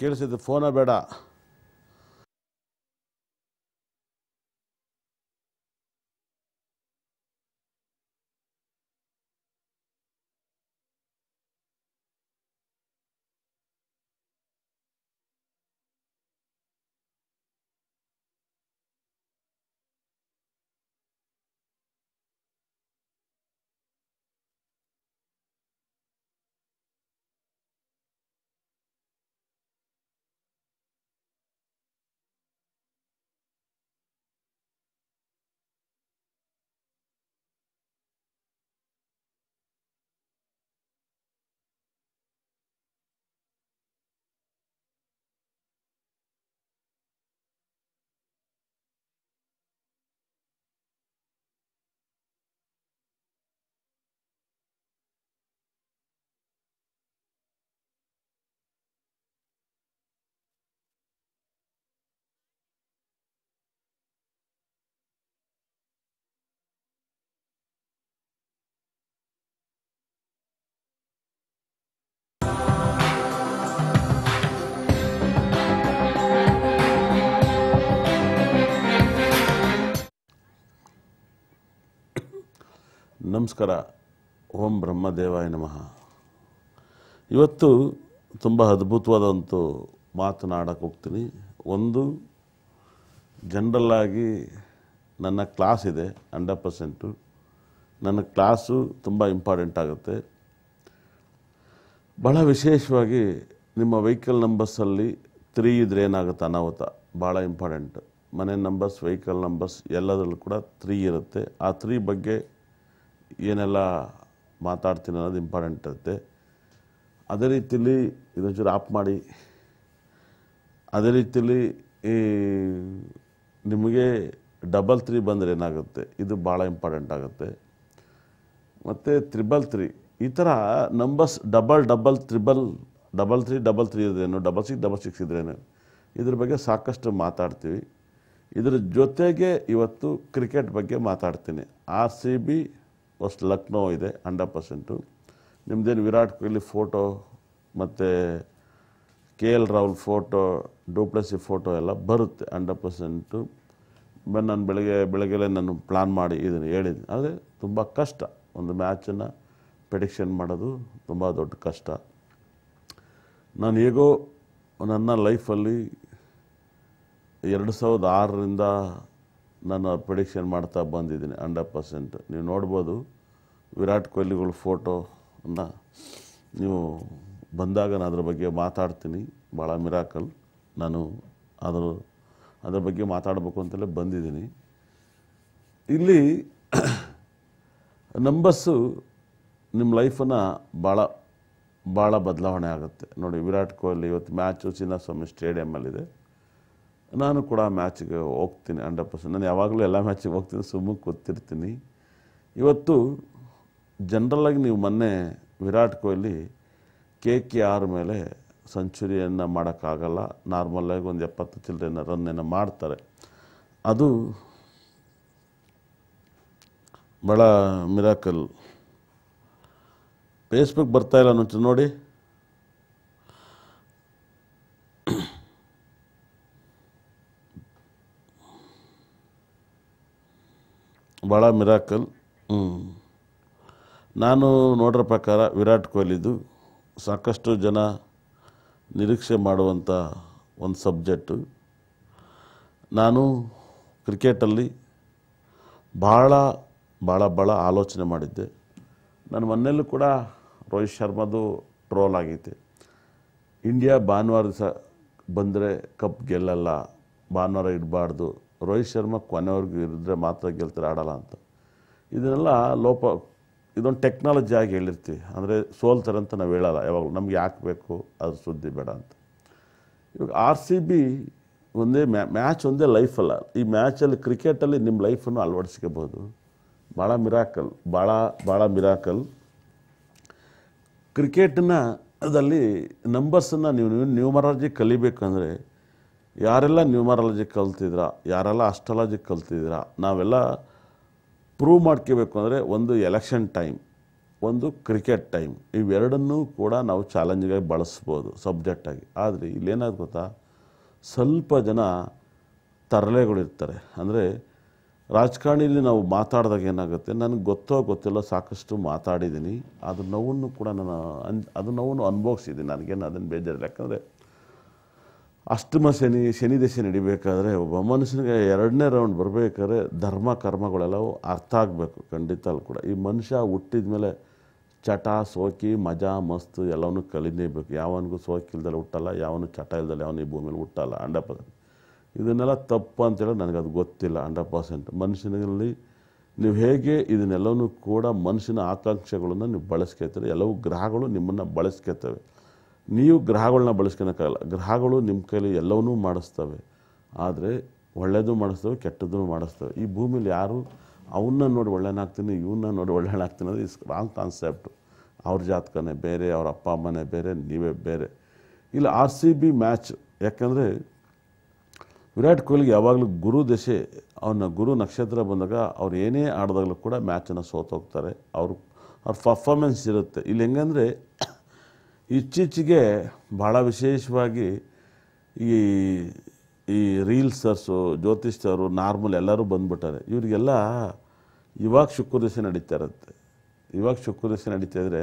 ಕೇಳಿಸಿದ್ದು ಫೋನ ಬೇಡ ನಮಸ್ಕಾರ ಓಂ ಬ್ರಹ್ಮದೇವಾಯ ನಮಃ ಇವತ್ತು ತುಂಬ ಅದ್ಭುತವಾದಂಥ ಮಾತನಾಡಕ್ಕೆ ಹೋಗ್ತೀನಿ ಒಂದು ಜನರಲ್ಲಾಗಿ ನನ್ನ ಕ್ಲಾಸ್ ಇದೆ ಹಂಡ್ರೆಡ್ ಪರ್ಸೆಂಟು ನನ್ನ ಕ್ಲಾಸು ತುಂಬ ಇಂಪಾರ್ಟೆಂಟ್ ಆಗುತ್ತೆ ಭಾಳ ವಿಶೇಷವಾಗಿ ನಿಮ್ಮ ವೆಹಿಕಲ್ ನಂಬರ್ಸಲ್ಲಿ ತ್ರೀ ಇದ್ರೆ ಏನಾಗುತ್ತೆ ಅನಾಹುತ ಭಾಳ ಇಂಪಾರ್ಟೆಂಟ್ ಮನೆ ನಂಬರ್ಸ್ ವೆಹಿಕಲ್ ನಂಬರ್ಸ್ ಎಲ್ಲದರಲ್ಲೂ ಕೂಡ ತ್ರೀ ಇರುತ್ತೆ ಆ ತ್ರೀ ಬಗ್ಗೆ ಏನೆಲ್ಲ ಮಾತಾಡ್ತೀನಿ ಅನ್ನೋದು ಇಂಪಾರ್ಟೆಂಟ್ ಇರುತ್ತೆ ಅದೇ ರೀತಿಯಲ್ಲಿ ಇದೊಂಚೂರು ಆಪ್ ಮಾಡಿ ಅದೇ ರೀತಿಯಲ್ಲಿ ಈ ನಿಮಗೆ ಡಬಲ್ ತ್ರೀ ಬಂದರೆ ಏನಾಗುತ್ತೆ ಇದು ಭಾಳ ಇಂಪಾರ್ಟೆಂಟ್ ಆಗುತ್ತೆ ಮತ್ತು ತ್ರಿಬಲ್ ತ್ರೀ ಈ ಥರ numbers double double triple double three double three ಇದ್ರೇನು ಡಬಲ್ ಸಿಕ್ಸ್ ಡಬಲ್ ಸಿಕ್ಸ್ ಇದ್ರೇನು ಇದ್ರ ಬಗ್ಗೆ ಸಾಕಷ್ಟು ಮಾತಾಡ್ತೀವಿ ಇದ್ರ ಜೊತೆಗೆ ಇವತ್ತು ಕ್ರಿಕೆಟ್ ಬಗ್ಗೆ ಮಾತಾಡ್ತೀನಿ R C B first Lucknow ಇದೆ ಹಂಡ್ರೆಡ್ ಪರ್ಸೆಂಟು ನಿಮ್ಮದೇನು ವಿರಾಟ್ ಕೊಹ್ಲಿ ಫೋಟೋ ಮತ್ತು K L Rahul photo Du Plessis photo ಎಲ್ಲ ಬರುತ್ತೆ ಹಂಡ್ರೆಡ್ ಪರ್ಸೆಂಟು ನಾನು ಬೆಳಗ್ಗೆ ಬೆಳಗ್ಗೆಲೇ ನಾನು ಪ್ಲ್ಯಾನ್ ಮಾಡಿ ಇದನ್ನು ಹೇಳಿದ್ದೆ ಆದರೆ ತುಂಬ ಕಷ್ಟ ಒಂದು ಮ್ಯಾಚನ್ನು ಪ್ರೆಡಿಕ್ಷನ್ ಮಾಡೋದು ತುಂಬ ದೊಡ್ಡ ಕಷ್ಟ ನಾನು ಹೇಗೋ ನನ್ನ ಲೈಫಲ್ಲಿ ಎರಡು ಸಾವಿರದ ಆರರಿಂದ ನಾನು ಪ್ರಿಡಿಕ್ಷನ್ ಮಾಡ್ತಾ ಬಂದಿದ್ದೀನಿ ಹಂಡ್ರೆಡ್ ಪರ್ಸೆಂಟ್ ನೀವು ನೋಡ್ಬೋದು ವಿರಾಟ್ ಕೊಹ್ಲಿಗಳ ಫೋಟೋನ ನೀವು ಬಂದಾಗ ನಾನು ಅದ್ರ ಬಗ್ಗೆ ಮಾತಾಡ್ತೀನಿ ಭಾಳ ಮಿರಾಕಲ್ ನಾನು ಅದರ ಅದ್ರ ಬಗ್ಗೆ ಮಾತಾಡಬೇಕು ಅಂತಲೇ ಬಂದಿದ್ದೀನಿ ಇಲ್ಲಿ ನಂಬರ್ಸು ನಿಮ್ಮ ಲೈಫನ್ನು ಭಾಳ ಭಾಳ ಬದಲಾವಣೆ ಆಗುತ್ತೆ ನೋಡಿ ವಿರಾಟ್ ಕೊಹ್ಲಿ ಇವತ್ತು ಮ್ಯಾಚು ಚಿನ್ನಸ್ವಾಮಿ ಸ್ಟೇಡಿಯಮಲ್ಲಿದೆ ನಾನು ಕೂಡ ಮ್ಯಾಚ್ಗೆ ಹೋಗ್ತೀನಿ ಹಂಡ್ರೆಡ್ ಪರ್ಸೆಂಟ್ ನಾನು ಯಾವಾಗಲೂ ಎಲ್ಲ ಮ್ಯಾಚಿಗೆ ಹೋಗ್ತೀನಿ ಸುಮ್ಮನೆ ಗೊತ್ತಿರ್ತೀನಿ ಇವತ್ತು ಜನರಲ್ಲಾಗಿ ನೀವು ಮೊನ್ನೆ Virat Kohli K K R ಮೇಲೆ ಸೆಂಚುರಿಯನ್ನು ಮಾಡೋಕ್ಕಾಗಲ್ಲ ನಾರ್ಮಲ್ಲಾಗಿ ಒಂದು ಎಪ್ಪತ್ತು ಚಿಲ್ಲರೆನ ರನ್ನನ್ನು ಮಾಡ್ತಾರೆ ಅದು ಭಾಳ ಮಿರಾಕಲ್ ಫೇಸ್ಬುಕ್ ಬರ್ತಾಯಿಲ್ಲ ನೋಡಿ ಭಾಳ ಮಿರಾಕಲ್ ಹ್ಞೂ ನಾನು ನೋಡ್ರ ಪ್ರಕಾರ ವಿರಾಟ್ ಕೊಹ್ಲಿದು ಸಾಕಷ್ಟು ಜನ ನಿರೀಕ್ಷೆ ಮಾಡುವಂಥ ಒಂದು ಸಬ್ಜೆಕ್ಟು ನಾನು ಕ್ರಿಕೆಟಲ್ಲಿ ಭಾಳ ಭಾಳ ಭಾಳ ಆಲೋಚನೆ ಮಾಡಿದ್ದೆ ನನ್ನ ಮನೆಯಲ್ಲೂ ಕೂಡ ರೋಹಿತ್ ಶರ್ಮಾದು ಟ್ರೋಲ್ ಆಗೈತೆ ಇಂಡಿಯಾ ಭಾನುವಾರ ದಿವಸ ಬಂದರೆ ಕಪ್ ಗೆಲ್ಲಲ್ಲ ಭಾನುವಾರ ಇಡಬಾರ್ದು ರೋಹಿತ್ ಶರ್ಮಾ ಕೊನೆವರೆಗೂ ಇದ್ದರೆ ಮಾತ್ರ ಗೆಲ್ತಾರೆ ಆಡಲ್ಲ ಅಂತ ಇದನ್ನೆಲ್ಲ ಲೋಪ ಇದೊಂದು ಟೆಕ್ನಾಲಜಿ ಆಗಿ ಹೇಳಿರ್ತೀವಿ ಅಂದರೆ ಸೋಲ್ತಾರೆ ಅಂತ ನಾವು ಹೇಳಲ್ಲ ಯಾವಾಗಲೂ ನಮ್ಗೆ ಯಾಕೆ ಬೇಕು ಅದು ಸುದ್ದಿ ಬೇಡ ಅಂತ ಇವಾಗ ಆರ್ ಸಿ ಬಿ ಒಂದೇ ಮ್ಯಾ ಮ್ಯಾಚ್ ಒಂದೇ ಲೈಫಲ್ಲ ಈ ಮ್ಯಾಚಲ್ಲಿ ಕ್ರಿಕೆಟಲ್ಲಿ ನಿಮ್ಮ ಲೈಫನ್ನು ಅಳವಡಿಸ್ಕೋಬೋದು ಭಾಳ ಮಿರಾಕಲ್ ಭಾಳ ಭಾಳ ಮಿರಾಕಲ್ ಕ್ರಿಕೆಟ್ನ ಅದಲ್ಲಿ ನಂಬರ್ಸನ್ನು ನೀವು ನ್ಯೂಮರಾಲಜಿ ಕಲಿಬೇಕಂದ್ರೆ ಯಾರೆಲ್ಲ ನ್ಯೂಮರಾಲಜಿ ಕಲ್ತಿದ್ರ ಯಾರೆಲ್ಲ ಅಸ್ಟ್ರಾಲಜಿ ಕಲ್ತಿದ್ರ ನಾವೆಲ್ಲ ಪ್ರೂವ್ ಮಾಡ್ಕೋಬೇಕು ಅಂದರೆ ಒಂದು ಎಲೆಕ್ಷನ್ ಟೈಮ್ ಒಂದು ಕ್ರಿಕೆಟ್ ಟೈಮ್ ಇವೆರಡನ್ನೂ ಕೂಡ ನಾವು ಚಾಲೆಂಜ್ಗಾಗಿ ಬಳಸ್ಬೋದು ಸಬ್ಜೆಕ್ಟಾಗಿ ಆದರೆ ಇಲ್ಲೇನಾದ್ರು ಗೊತ್ತಾ ಸ್ವಲ್ಪ ಜನ ತರಲೆಗಳಿರ್ತಾರೆ ಅಂದರೆ ರಾಜಕಾರಣಿಲಿ ನಾವು ಮಾತಾಡಿದಾಗ ಏನಾಗುತ್ತೆ ನನಗೆ ಗೊತ್ತೋ ಗೊತ್ತಿಲ್ಲ ಸಾಕಷ್ಟು ಮಾತಾಡಿದ್ದೀನಿ ಅದು ನೋವನ್ನು ಕೂಡ ನಾನು ಅನ್ ಅದು ನೋವನ್ನು ಅನುಭವಿಸಿದ್ದೀನಿ ನನಗೇನು ಅದನ್ನು ಬೇಜಾರಿಲ್ಲ ಯಾಕಂದರೆ ಅಷ್ಟಮ ಶನಿ ಶನಿ ದಶೆ ನಡಿಬೇಕಾದ್ರೆ ಒಬ್ಬ ಮನುಷ್ಯನಿಗೆ ಎರಡನೇ ರೌಂಡ್ ಬರಬೇಕಾದ್ರೆ ಧರ್ಮ ಕರ್ಮಗಳೆಲ್ಲವೂ ಅರ್ಥ ಆಗಬೇಕು ಖಂಡಿತ ಅಲ್ಲಿ ಕೂಡ ಈ ಮನುಷ್ಯ ಹುಟ್ಟಿದ ಮೇಲೆ ಚಟ ಸೋಕಿ ಮಜಾ ಮಸ್ತ್ ಎಲ್ಲವನ್ನೂ ಯಾವನ್ಗೂ ಯಾವನಿಗೂ ಇಲ್ದಲ್ಲ ಹುಟ್ಟಲ್ಲ ಯಾವನು ಚಟ ಇಲ್ದಲ್ಲಿ ಯಾವನು ಈ ಭೂಮಿಲಿ ಹುಟ್ಟಲ್ಲ ಹಂಡ್ರೆಡ್ ಪರ್ಸೆಂಟ್ ಇದನ್ನೆಲ್ಲ ತಪ್ಪು ಅಂತೇಳಿ ನನಗೆ ಅದು ಗೊತ್ತಿಲ್ಲ ಹಂಡ್ರೆಡ್ ಪರ್ಸೆಂಟ್ ಮನುಷ್ಯನಲ್ಲಿ ನೀವು ಹೇಗೆ ಇದನ್ನೆಲ್ಲವೂ ಕೂಡ ಮನುಷ್ಯನ ಆಕಾಂಕ್ಷೆಗಳನ್ನು ನೀವು ಬಳಸ್ಕೊಳ್ತೀರಿ ಎಲ್ಲವೂ ಗ್ರಹಗಳು ನಿಮ್ಮನ್ನು ಬಳಸ್ಕೊಳ್ತವೆ ನೀವು ಗ್ರಹಗಳನ್ನ ಬಳಸ್ಕೊಳಕ್ಕಾಗಲ್ಲ ಗ್ರಹಗಳು ನಿಮ್ಮ ಕೈಲಿ ಎಲ್ಲವನ್ನೂ ಮಾಡಿಸ್ತವೆ ಆದರೆ ಒಳ್ಳೆಯದು ಮಾಡಿಸ್ತವೆ ಕೆಟ್ಟದ್ದು ಮಾಡಿಸ್ತವೆ ಈ ಭೂಮಿಲಿ ಯಾರು ಅವನ್ನ ನೋಡಿ ಒಳ್ಳೆಯನಾಗ್ತೀನಿ ಇವನ್ನ ನೋಡಿ ಒಳ್ಳೆಯನಾಗ್ತೀನಿ ಅದು ಇಸ್ ರಾಂಗ್ ಕಾನ್ಸೆಪ್ಟು ಅವ್ರ ಜಾತಕನೇ ಬೇರೆ ಅವ್ರ ಅಪ್ಪ ಅಮ್ಮನೇ ಬೇರೆ ನೀವೇ ಬೇರೆ ಇಲ್ಲ ಆರ್ ಸಿ ಬಿ ಮ್ಯಾಚ್ ಯಾಕಂದರೆ ವಿರಾಟ್ ಕೊಹ್ಲಿಗೆ ಯಾವಾಗಲೂ ಗುರು ದಶೆ ಅವನ ಗುರು ನಕ್ಷತ್ರ ಬಂದಾಗ ಅವ್ರು ಏನೇ ಆಡಿದಾಗಲೂ ಕೂಡ ಮ್ಯಾಚನ್ನು ಸೋತೋಗ್ತಾರೆ ಅವರು ಅವ್ರ ಪರ್ಫಾರ್ಮೆನ್ಸ್ ಇರುತ್ತೆ ಇಲ್ಲಿ ಹೆಂಗಂದರೆ ಇತ್ತೀಚೆಗೆ ಭಾಳ ವಿಶೇಷವಾಗಿ ಈ ಈ ರೀಲ್ಸರ್ಸು ಜ್ಯೋತಿಷ್ಯರು ನಾರ್ಮಲ್ ಎಲ್ಲರೂ ಬಂದ್ಬಿಟ್ಟಾರೆ ಇವರಿಗೆಲ್ಲ ಇವಾಗ ಶುಕ್ರ ದಿವಸ ನಡೀತಾ ಇರುತ್ತೆ ಇವಾಗ ಶುಕ್ರ ದಿವಸ ನಡೀತಾ ಇದ್ದರೆ